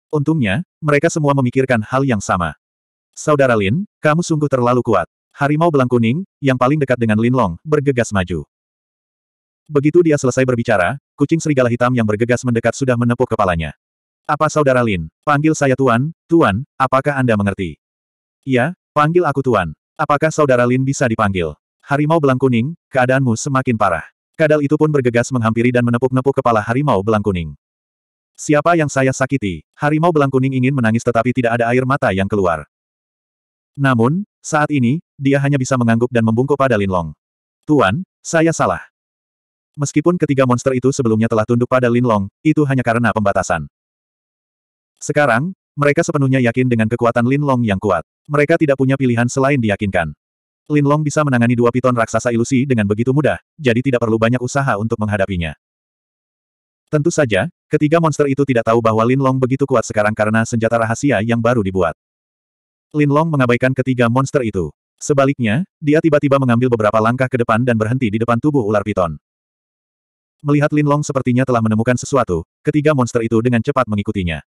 [SPEAKER 1] Untungnya, mereka semua memikirkan hal yang sama. Saudara Lin, kamu sungguh terlalu kuat. Harimau belang kuning, yang paling dekat dengan Lin Long, bergegas maju. Begitu dia selesai berbicara, kucing serigala hitam yang bergegas mendekat sudah menepuk kepalanya. Apa saudara Lin? Panggil saya Tuan, Tuan, apakah Anda mengerti? Ya, panggil aku Tuan. Apakah saudara Lin bisa dipanggil? Harimau belang kuning, keadaanmu semakin parah. Kadal itu pun bergegas menghampiri dan menepuk-nepuk kepala harimau belang kuning. Siapa yang saya sakiti? Harimau belang kuning ingin menangis tetapi tidak ada air mata yang keluar. Namun, saat ini, dia hanya bisa mengangguk dan membungkuk pada Lin Long. Tuan, saya salah. Meskipun ketiga monster itu sebelumnya telah tunduk pada Lin Long, itu hanya karena pembatasan. Sekarang, mereka sepenuhnya yakin dengan kekuatan Lin Long yang kuat. Mereka tidak punya pilihan selain diyakinkan. Lin Long bisa menangani dua piton raksasa ilusi dengan begitu mudah, jadi tidak perlu banyak usaha untuk menghadapinya. Tentu saja, ketiga monster itu tidak tahu bahwa Lin Long begitu kuat sekarang karena senjata rahasia yang baru dibuat. Lin Long mengabaikan ketiga monster itu. Sebaliknya, dia tiba-tiba mengambil beberapa langkah ke depan dan berhenti di depan tubuh ular piton. Melihat Lin Long sepertinya telah menemukan sesuatu, ketiga monster itu dengan cepat mengikutinya.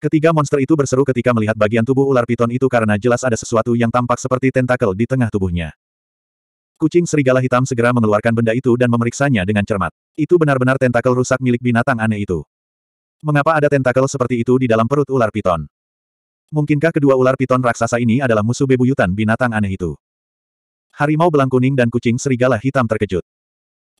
[SPEAKER 1] Ketiga monster itu berseru ketika melihat bagian tubuh ular piton itu karena jelas ada sesuatu yang tampak seperti tentakel di tengah tubuhnya. Kucing serigala hitam segera mengeluarkan benda itu dan memeriksanya dengan cermat. Itu benar-benar tentakel rusak milik binatang aneh itu. Mengapa ada tentakel seperti itu di dalam perut ular piton? Mungkinkah kedua ular piton raksasa ini adalah musuh bebuyutan binatang aneh itu? Harimau belang kuning dan kucing serigala hitam terkejut.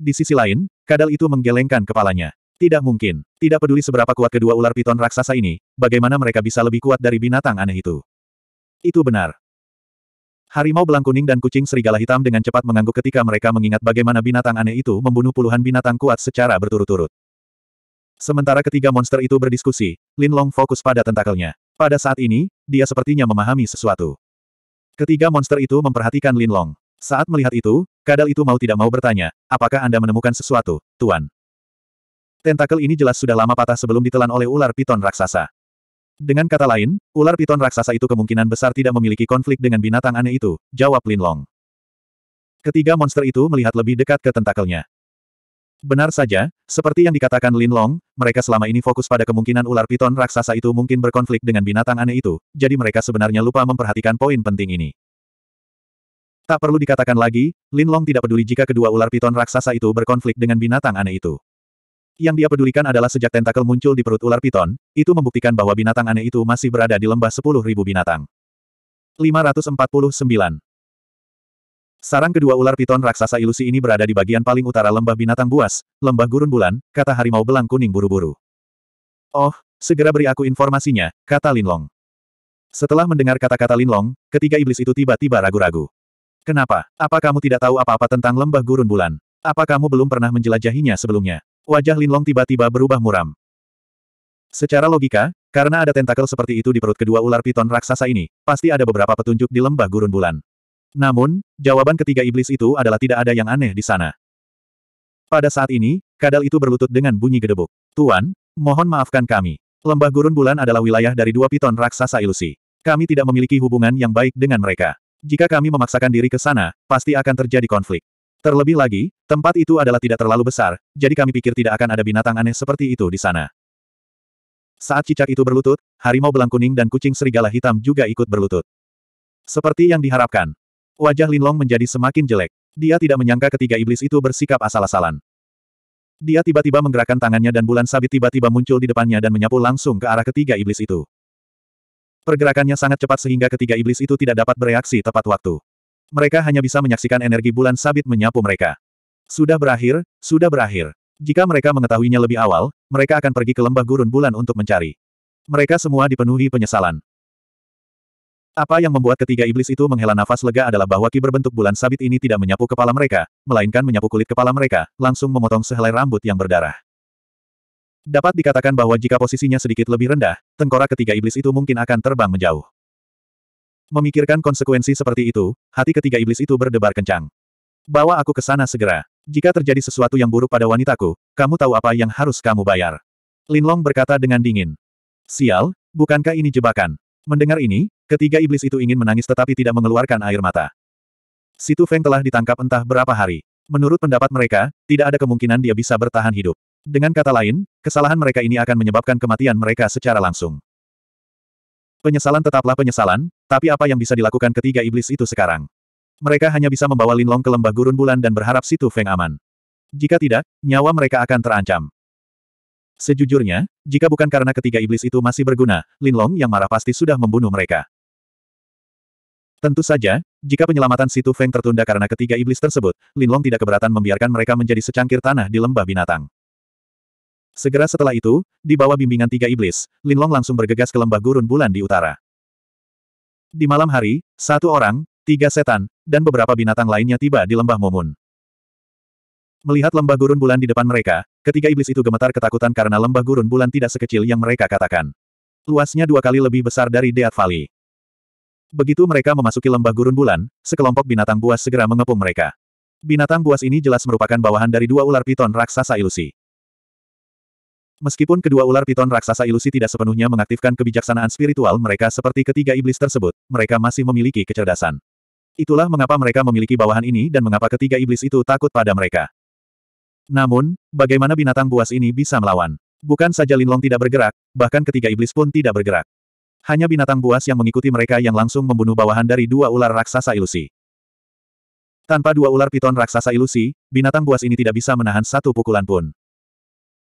[SPEAKER 1] Di sisi lain, kadal itu menggelengkan kepalanya. Tidak mungkin. Tidak peduli seberapa kuat kedua ular piton raksasa ini, bagaimana mereka bisa lebih kuat dari binatang aneh itu. Itu benar. Harimau belang kuning dan kucing serigala hitam dengan cepat mengangguk ketika mereka mengingat bagaimana binatang aneh itu membunuh puluhan binatang kuat secara berturut-turut. Sementara ketiga monster itu berdiskusi, Lin Long fokus pada tentakelnya. Pada saat ini, dia sepertinya memahami sesuatu. Ketiga monster itu memperhatikan Lin Long. Saat melihat itu, kadal itu mau tidak mau bertanya, apakah Anda menemukan sesuatu, Tuan? Tentakel ini jelas sudah lama patah sebelum ditelan oleh ular piton raksasa. Dengan kata lain, ular piton raksasa itu kemungkinan besar tidak memiliki konflik dengan binatang aneh itu, jawab Lin Long. Ketiga monster itu melihat lebih dekat ke tentakelnya. Benar saja, seperti yang dikatakan Lin Long, mereka selama ini fokus pada kemungkinan ular piton raksasa itu mungkin berkonflik dengan binatang aneh itu, jadi mereka sebenarnya lupa memperhatikan poin penting ini. Tak perlu dikatakan lagi, Lin Long tidak peduli jika kedua ular piton raksasa itu berkonflik dengan binatang aneh itu. Yang dia pedulikan adalah sejak tentakel muncul di perut ular piton, itu membuktikan bahwa binatang aneh itu masih berada di lembah sepuluh ribu binatang. 549. Sarang kedua ular piton raksasa ilusi ini berada di bagian paling utara lembah binatang buas, lembah gurun bulan, kata harimau belang kuning buru-buru. Oh, segera beri aku informasinya, kata Linlong. Setelah mendengar kata-kata Linlong, ketiga iblis itu tiba-tiba ragu-ragu. Kenapa? Apa kamu tidak tahu apa-apa tentang lembah gurun bulan? Apa kamu belum pernah menjelajahinya sebelumnya? Wajah Linlong tiba-tiba berubah muram. Secara logika, karena ada tentakel seperti itu di perut kedua ular piton raksasa ini, pasti ada beberapa petunjuk di lembah gurun bulan. Namun, jawaban ketiga iblis itu adalah tidak ada yang aneh di sana. Pada saat ini, kadal itu berlutut dengan bunyi gedebuk. Tuan, mohon maafkan kami. Lembah gurun bulan adalah wilayah dari dua piton raksasa ilusi. Kami tidak memiliki hubungan yang baik dengan mereka. Jika kami memaksakan diri ke sana, pasti akan terjadi konflik. Terlebih lagi, tempat itu adalah tidak terlalu besar, jadi kami pikir tidak akan ada binatang aneh seperti itu di sana. Saat cicak itu berlutut, harimau belang kuning dan kucing serigala hitam juga ikut berlutut. Seperti yang diharapkan. Wajah Linlong menjadi semakin jelek. Dia tidak menyangka ketiga iblis itu bersikap asal-asalan. Dia tiba-tiba menggerakkan tangannya dan bulan sabit tiba-tiba muncul di depannya dan menyapu langsung ke arah ketiga iblis itu. Pergerakannya sangat cepat sehingga ketiga iblis itu tidak dapat bereaksi tepat waktu. Mereka hanya bisa menyaksikan energi bulan sabit menyapu mereka. Sudah berakhir, sudah berakhir. Jika mereka mengetahuinya lebih awal, mereka akan pergi ke lembah gurun bulan untuk mencari. Mereka semua dipenuhi penyesalan. Apa yang membuat ketiga iblis itu menghela nafas lega adalah bahwa ki berbentuk bulan sabit ini tidak menyapu kepala mereka, melainkan menyapu kulit kepala mereka, langsung memotong sehelai rambut yang berdarah. Dapat dikatakan bahwa jika posisinya sedikit lebih rendah, tengkorak ketiga iblis itu mungkin akan terbang menjauh. Memikirkan konsekuensi seperti itu, hati ketiga iblis itu berdebar kencang. Bawa aku ke sana segera. Jika terjadi sesuatu yang buruk pada wanitaku, kamu tahu apa yang harus kamu bayar. Linlong berkata dengan dingin. Sial, bukankah ini jebakan? Mendengar ini, ketiga iblis itu ingin menangis tetapi tidak mengeluarkan air mata. Situ Feng telah ditangkap entah berapa hari. Menurut pendapat mereka, tidak ada kemungkinan dia bisa bertahan hidup. Dengan kata lain, kesalahan mereka ini akan menyebabkan kematian mereka secara langsung. Penyesalan tetaplah penyesalan, tapi apa yang bisa dilakukan ketiga iblis itu sekarang? Mereka hanya bisa membawa Linlong ke lembah gurun bulan dan berharap situ Feng aman. Jika tidak, nyawa mereka akan terancam. Sejujurnya, jika bukan karena ketiga iblis itu masih berguna, Linlong yang marah pasti sudah membunuh mereka. Tentu saja, jika penyelamatan Situ Feng tertunda karena ketiga iblis tersebut, Linlong tidak keberatan membiarkan mereka menjadi secangkir tanah di lembah binatang. Segera setelah itu, di bawah bimbingan tiga iblis, Linlong langsung bergegas ke lembah gurun bulan di utara. Di malam hari, satu orang, tiga setan, dan beberapa binatang lainnya tiba di lembah Momun. Melihat lembah gurun bulan di depan mereka, ketiga iblis itu gemetar ketakutan karena lembah gurun bulan tidak sekecil yang mereka katakan. Luasnya dua kali lebih besar dari Deat Valley. Begitu mereka memasuki lembah gurun bulan, sekelompok binatang buas segera mengepung mereka. Binatang buas ini jelas merupakan bawahan dari dua ular piton raksasa ilusi. Meskipun kedua ular piton raksasa ilusi tidak sepenuhnya mengaktifkan kebijaksanaan spiritual mereka seperti ketiga iblis tersebut, mereka masih memiliki kecerdasan. Itulah mengapa mereka memiliki bawahan ini dan mengapa ketiga iblis itu takut pada mereka. Namun, bagaimana binatang buas ini bisa melawan? Bukan saja Linlong tidak bergerak, bahkan ketiga iblis pun tidak bergerak. Hanya binatang buas yang mengikuti mereka yang langsung membunuh bawahan dari dua ular raksasa ilusi. Tanpa dua ular piton raksasa ilusi, binatang buas ini tidak bisa menahan satu pukulan pun.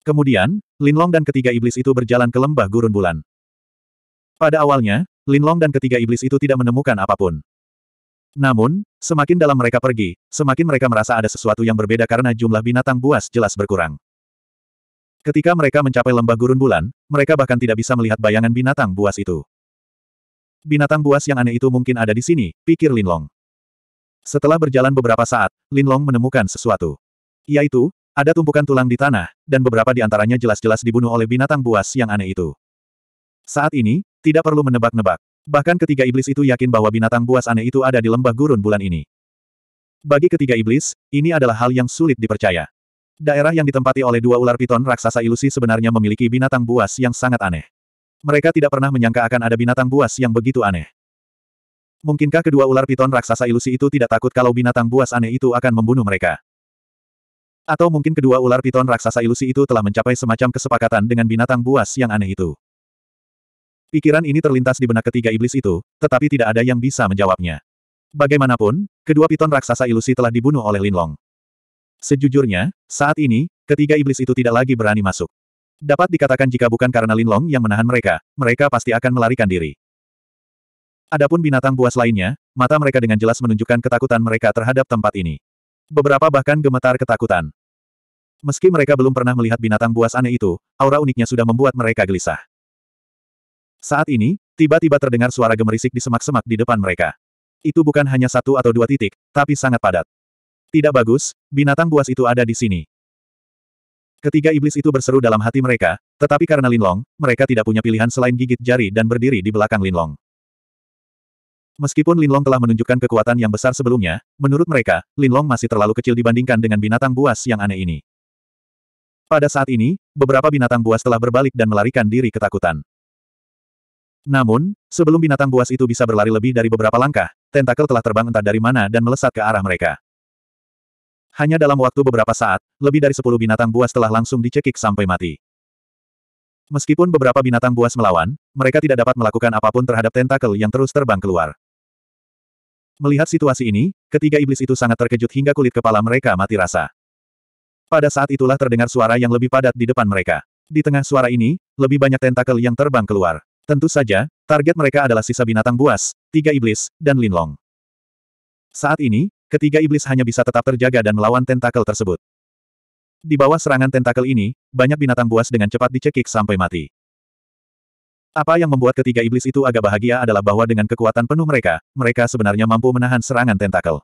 [SPEAKER 1] Kemudian, Linlong dan ketiga iblis itu berjalan ke lembah gurun bulan. Pada awalnya, Linlong dan ketiga iblis itu tidak menemukan apapun. Namun, semakin dalam mereka pergi, semakin mereka merasa ada sesuatu yang berbeda karena jumlah binatang buas jelas berkurang. Ketika mereka mencapai lembah gurun bulan, mereka bahkan tidak bisa melihat bayangan binatang buas itu. Binatang buas yang aneh itu mungkin ada di sini, pikir Linlong. Setelah berjalan beberapa saat, Linlong menemukan sesuatu. Yaitu, ada tumpukan tulang di tanah, dan beberapa di antaranya jelas-jelas dibunuh oleh binatang buas yang aneh itu. Saat ini, tidak perlu menebak-nebak. Bahkan ketiga iblis itu yakin bahwa binatang buas aneh itu ada di lembah gurun bulan ini. Bagi ketiga iblis, ini adalah hal yang sulit dipercaya. Daerah yang ditempati oleh dua ular piton raksasa ilusi sebenarnya memiliki binatang buas yang sangat aneh. Mereka tidak pernah menyangka akan ada binatang buas yang begitu aneh. Mungkinkah kedua ular piton raksasa ilusi itu tidak takut kalau binatang buas aneh itu akan membunuh mereka? Atau mungkin kedua ular piton raksasa ilusi itu telah mencapai semacam kesepakatan dengan binatang buas yang aneh itu. Pikiran ini terlintas di benak ketiga iblis itu, tetapi tidak ada yang bisa menjawabnya. Bagaimanapun, kedua piton raksasa ilusi telah dibunuh oleh Linlong. Sejujurnya, saat ini, ketiga iblis itu tidak lagi berani masuk. Dapat dikatakan jika bukan karena Linlong yang menahan mereka, mereka pasti akan melarikan diri. Adapun binatang buas lainnya, mata mereka dengan jelas menunjukkan ketakutan mereka terhadap tempat ini. Beberapa bahkan gemetar ketakutan. Meski mereka belum pernah melihat binatang buas aneh itu, aura uniknya sudah membuat mereka gelisah. Saat ini, tiba-tiba terdengar suara gemerisik di semak-semak di depan mereka. Itu bukan hanya satu atau dua titik, tapi sangat padat. Tidak bagus, binatang buas itu ada di sini. Ketiga iblis itu berseru dalam hati mereka, tetapi karena Linlong, mereka tidak punya pilihan selain gigit jari dan berdiri di belakang Linlong. Meskipun Linlong telah menunjukkan kekuatan yang besar sebelumnya, menurut mereka, Linlong masih terlalu kecil dibandingkan dengan binatang buas yang aneh ini. Pada saat ini, beberapa binatang buas telah berbalik dan melarikan diri ketakutan. Namun, sebelum binatang buas itu bisa berlari lebih dari beberapa langkah, tentakel telah terbang entah dari mana dan melesat ke arah mereka. Hanya dalam waktu beberapa saat, lebih dari sepuluh binatang buas telah langsung dicekik sampai mati. Meskipun beberapa binatang buas melawan, mereka tidak dapat melakukan apapun terhadap tentakel yang terus terbang keluar. Melihat situasi ini, ketiga iblis itu sangat terkejut hingga kulit kepala mereka mati rasa. Pada saat itulah terdengar suara yang lebih padat di depan mereka. Di tengah suara ini, lebih banyak tentakel yang terbang keluar. Tentu saja, target mereka adalah sisa binatang buas, tiga iblis, dan linlong. Saat ini, ketiga iblis hanya bisa tetap terjaga dan melawan tentakel tersebut. Di bawah serangan tentakel ini, banyak binatang buas dengan cepat dicekik sampai mati. Apa yang membuat ketiga iblis itu agak bahagia adalah bahwa dengan kekuatan penuh mereka, mereka sebenarnya mampu menahan serangan tentakel.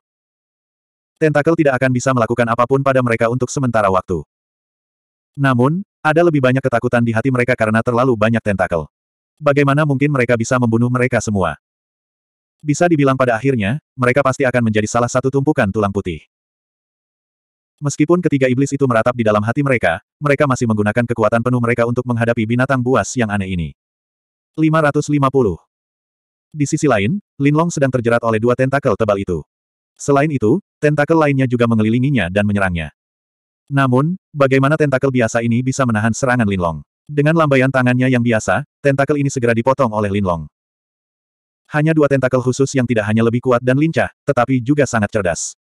[SPEAKER 1] Tentakel tidak akan bisa melakukan apapun pada mereka untuk sementara waktu. Namun, ada lebih banyak ketakutan di hati mereka karena terlalu banyak tentakel. Bagaimana mungkin mereka bisa membunuh mereka semua? Bisa dibilang pada akhirnya, mereka pasti akan menjadi salah satu tumpukan tulang putih. Meskipun ketiga iblis itu meratap di dalam hati mereka, mereka masih menggunakan kekuatan penuh mereka untuk menghadapi binatang buas yang aneh ini. 550. Di sisi lain, Linlong sedang terjerat oleh dua tentakel tebal itu. Selain itu, tentakel lainnya juga mengelilinginya dan menyerangnya. Namun, bagaimana tentakel biasa ini bisa menahan serangan Linlong? Dengan lambaian tangannya yang biasa, tentakel ini segera dipotong oleh Linlong. Hanya dua tentakel khusus yang tidak hanya lebih kuat dan lincah, tetapi juga sangat cerdas.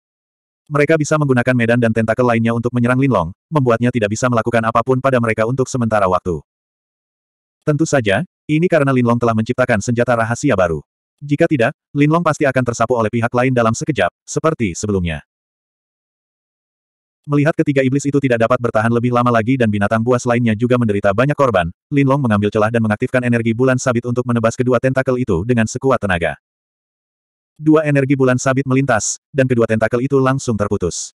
[SPEAKER 1] Mereka bisa menggunakan medan dan tentakel lainnya untuk menyerang Linlong, membuatnya tidak bisa melakukan apapun pada mereka untuk sementara waktu. Tentu saja, ini karena Linlong telah menciptakan senjata rahasia baru. Jika tidak, Linlong pasti akan tersapu oleh pihak lain dalam sekejap, seperti sebelumnya. Melihat ketiga iblis itu tidak dapat bertahan lebih lama lagi dan binatang buas lainnya juga menderita banyak korban, Linlong mengambil celah dan mengaktifkan energi bulan sabit untuk menebas kedua tentakel itu dengan sekuat tenaga. Dua energi bulan sabit melintas, dan kedua tentakel itu langsung terputus.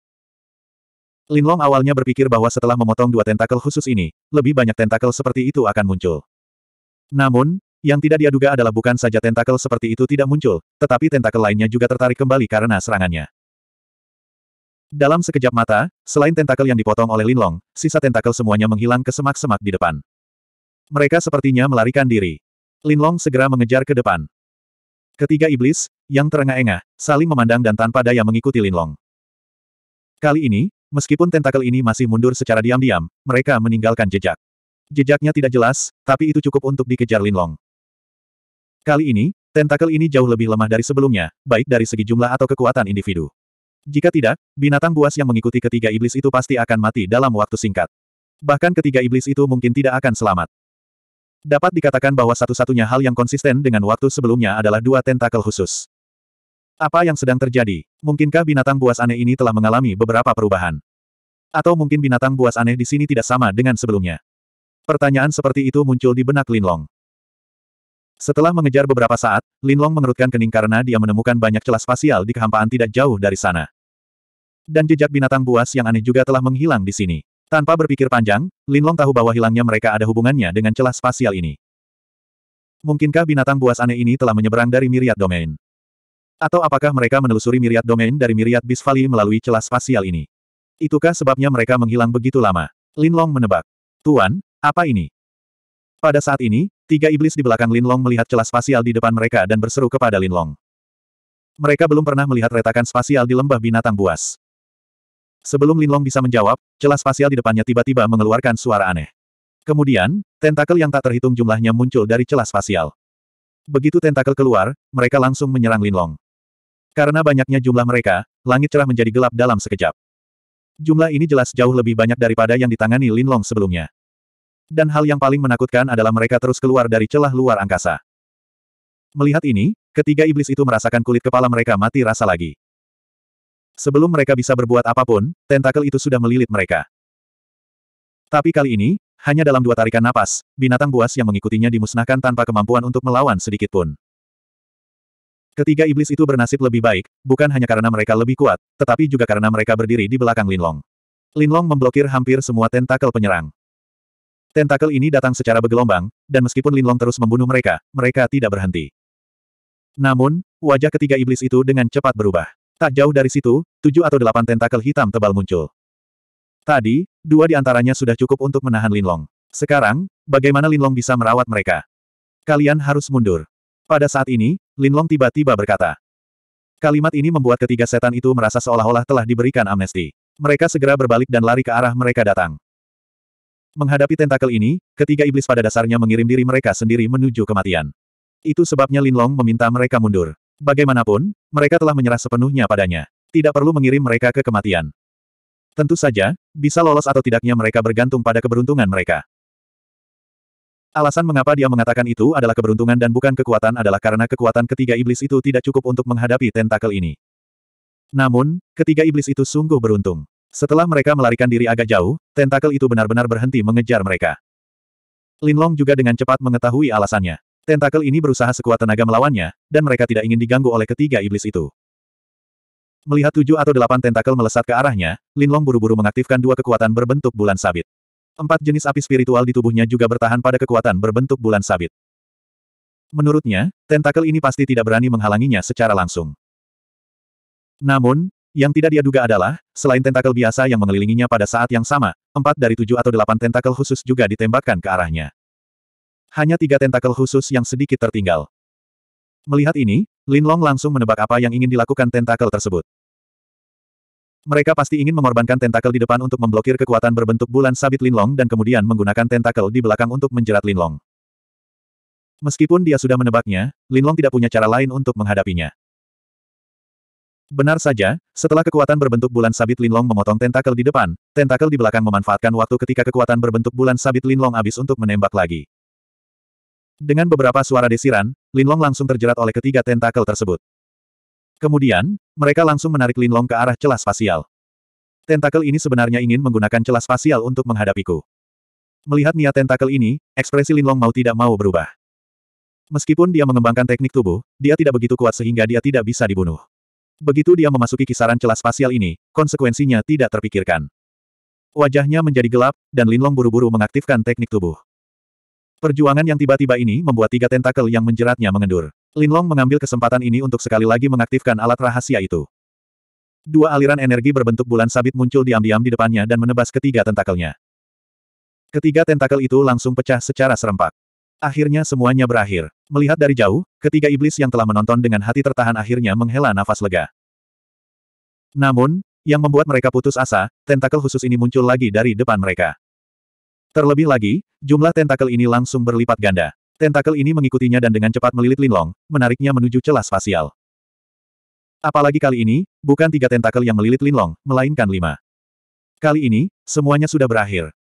[SPEAKER 1] Linlong awalnya berpikir bahwa setelah memotong dua tentakel khusus ini, lebih banyak tentakel seperti itu akan muncul. Namun, yang tidak dia duga adalah bukan saja tentakel seperti itu tidak muncul, tetapi tentakel lainnya juga tertarik kembali karena serangannya. Dalam sekejap mata, selain tentakel yang dipotong oleh Linlong, sisa tentakel semuanya menghilang ke semak-semak di depan. Mereka sepertinya melarikan diri. Linlong segera mengejar ke depan. Ketiga iblis, yang terengah-engah, saling memandang dan tanpa daya mengikuti Linlong. Kali ini, meskipun tentakel ini masih mundur secara diam-diam, mereka meninggalkan jejak. Jejaknya tidak jelas, tapi itu cukup untuk dikejar Linlong. Kali ini, tentakel ini jauh lebih lemah dari sebelumnya, baik dari segi jumlah atau kekuatan individu. Jika tidak, binatang buas yang mengikuti ketiga iblis itu pasti akan mati dalam waktu singkat. Bahkan ketiga iblis itu mungkin tidak akan selamat. Dapat dikatakan bahwa satu-satunya hal yang konsisten dengan waktu sebelumnya adalah dua tentakel khusus. Apa yang sedang terjadi? Mungkinkah binatang buas aneh ini telah mengalami beberapa perubahan? Atau mungkin binatang buas aneh di sini tidak sama dengan sebelumnya? Pertanyaan seperti itu muncul di benak Linlong. Setelah mengejar beberapa saat, Linlong mengerutkan kening karena dia menemukan banyak celah spasial di kehampaan tidak jauh dari sana. Dan jejak binatang buas yang aneh juga telah menghilang di sini. Tanpa berpikir panjang, Linlong tahu bahwa hilangnya mereka ada hubungannya dengan celah spasial ini. Mungkinkah binatang buas aneh ini telah menyeberang dari miriat domain? Atau apakah mereka menelusuri miriat domain dari miriat Beast melalui celah spasial ini? Itukah sebabnya mereka menghilang begitu lama? Linlong menebak. Tuan, apa ini? Pada saat ini, tiga iblis di belakang Linlong melihat celah spasial di depan mereka dan berseru kepada Linlong. Mereka belum pernah melihat retakan spasial di lembah binatang buas. Sebelum Linlong bisa menjawab, celah spasial di depannya tiba-tiba mengeluarkan suara aneh. Kemudian, tentakel yang tak terhitung jumlahnya muncul dari celah spasial. Begitu tentakel keluar, mereka langsung menyerang Linlong. Karena banyaknya jumlah mereka, langit cerah menjadi gelap dalam sekejap. Jumlah ini jelas jauh lebih banyak daripada yang ditangani Linlong sebelumnya. Dan hal yang paling menakutkan adalah mereka terus keluar dari celah luar angkasa. Melihat ini, ketiga iblis itu merasakan kulit kepala mereka mati rasa lagi. Sebelum mereka bisa berbuat apapun, tentakel itu sudah melilit mereka. Tapi kali ini, hanya dalam dua tarikan napas, binatang buas yang mengikutinya dimusnahkan tanpa kemampuan untuk melawan sedikitpun. Ketiga iblis itu bernasib lebih baik, bukan hanya karena mereka lebih kuat, tetapi juga karena mereka berdiri di belakang Linlong. Linlong memblokir hampir semua tentakel penyerang. Tentakel ini datang secara bergelombang, dan meskipun Linlong terus membunuh mereka, mereka tidak berhenti. Namun, wajah ketiga iblis itu dengan cepat berubah. Tak jauh dari situ, tujuh atau delapan tentakel hitam tebal muncul. Tadi, dua di antaranya sudah cukup untuk menahan Linlong. Sekarang, bagaimana Linlong bisa merawat mereka? Kalian harus mundur. Pada saat ini, Linlong tiba-tiba berkata. Kalimat ini membuat ketiga setan itu merasa seolah-olah telah diberikan amnesti. Mereka segera berbalik dan lari ke arah mereka datang. Menghadapi tentakel ini, ketiga iblis pada dasarnya mengirim diri mereka sendiri menuju kematian. Itu sebabnya Linlong meminta mereka mundur. Bagaimanapun, mereka telah menyerah sepenuhnya padanya. Tidak perlu mengirim mereka ke kematian. Tentu saja, bisa lolos atau tidaknya mereka bergantung pada keberuntungan mereka. Alasan mengapa dia mengatakan itu adalah keberuntungan dan bukan kekuatan adalah karena kekuatan ketiga iblis itu tidak cukup untuk menghadapi tentakel ini. Namun, ketiga iblis itu sungguh beruntung. Setelah mereka melarikan diri agak jauh, tentakel itu benar-benar berhenti mengejar mereka. Linlong juga dengan cepat mengetahui alasannya. Tentakel ini berusaha sekuat tenaga melawannya, dan mereka tidak ingin diganggu oleh ketiga iblis itu. Melihat tujuh atau delapan tentakel melesat ke arahnya, Linlong buru-buru mengaktifkan dua kekuatan berbentuk bulan sabit. Empat jenis api spiritual di tubuhnya juga bertahan pada kekuatan berbentuk bulan sabit. Menurutnya, tentakel ini pasti tidak berani menghalanginya secara langsung. Namun, yang tidak dia duga adalah, selain tentakel biasa yang mengelilinginya pada saat yang sama, empat dari tujuh atau delapan tentakel khusus juga ditembakkan ke arahnya. Hanya tiga tentakel khusus yang sedikit tertinggal. Melihat ini, Lin Long langsung menebak apa yang ingin dilakukan tentakel tersebut. Mereka pasti ingin mengorbankan tentakel di depan untuk memblokir kekuatan berbentuk bulan sabit Lin Long dan kemudian menggunakan tentakel di belakang untuk menjerat Lin Long. Meskipun dia sudah menebaknya, Lin Long tidak punya cara lain untuk menghadapinya. Benar saja, setelah kekuatan berbentuk bulan sabit Linlong memotong tentakel di depan, tentakel di belakang memanfaatkan waktu ketika kekuatan berbentuk bulan sabit Linlong habis untuk menembak lagi. Dengan beberapa suara desiran, Linlong langsung terjerat oleh ketiga tentakel tersebut. Kemudian, mereka langsung menarik Linlong ke arah celah spasial. Tentakel ini sebenarnya ingin menggunakan celah spasial untuk menghadapiku. Melihat niat tentakel ini, ekspresi Linlong mau tidak mau berubah. Meskipun dia mengembangkan teknik tubuh, dia tidak begitu kuat sehingga dia tidak bisa dibunuh. Begitu dia memasuki kisaran celah spasial ini, konsekuensinya tidak terpikirkan. Wajahnya menjadi gelap, dan Linlong buru-buru mengaktifkan teknik tubuh. Perjuangan yang tiba-tiba ini membuat tiga tentakel yang menjeratnya mengendur. Linlong mengambil kesempatan ini untuk sekali lagi mengaktifkan alat rahasia itu. Dua aliran energi berbentuk bulan sabit muncul diam-diam di depannya dan menebas ketiga tentakelnya. Ketiga tentakel itu langsung pecah secara serempak. Akhirnya semuanya berakhir. Melihat dari jauh, ketiga iblis yang telah menonton dengan hati tertahan akhirnya menghela nafas lega. Namun, yang membuat mereka putus asa, tentakel khusus ini muncul lagi dari depan mereka. Terlebih lagi, jumlah tentakel ini langsung berlipat ganda. Tentakel ini mengikutinya dan dengan cepat melilit Linlong, menariknya menuju celah spasial. Apalagi kali ini, bukan tiga tentakel yang melilit Linlong, melainkan lima. Kali ini, semuanya sudah berakhir.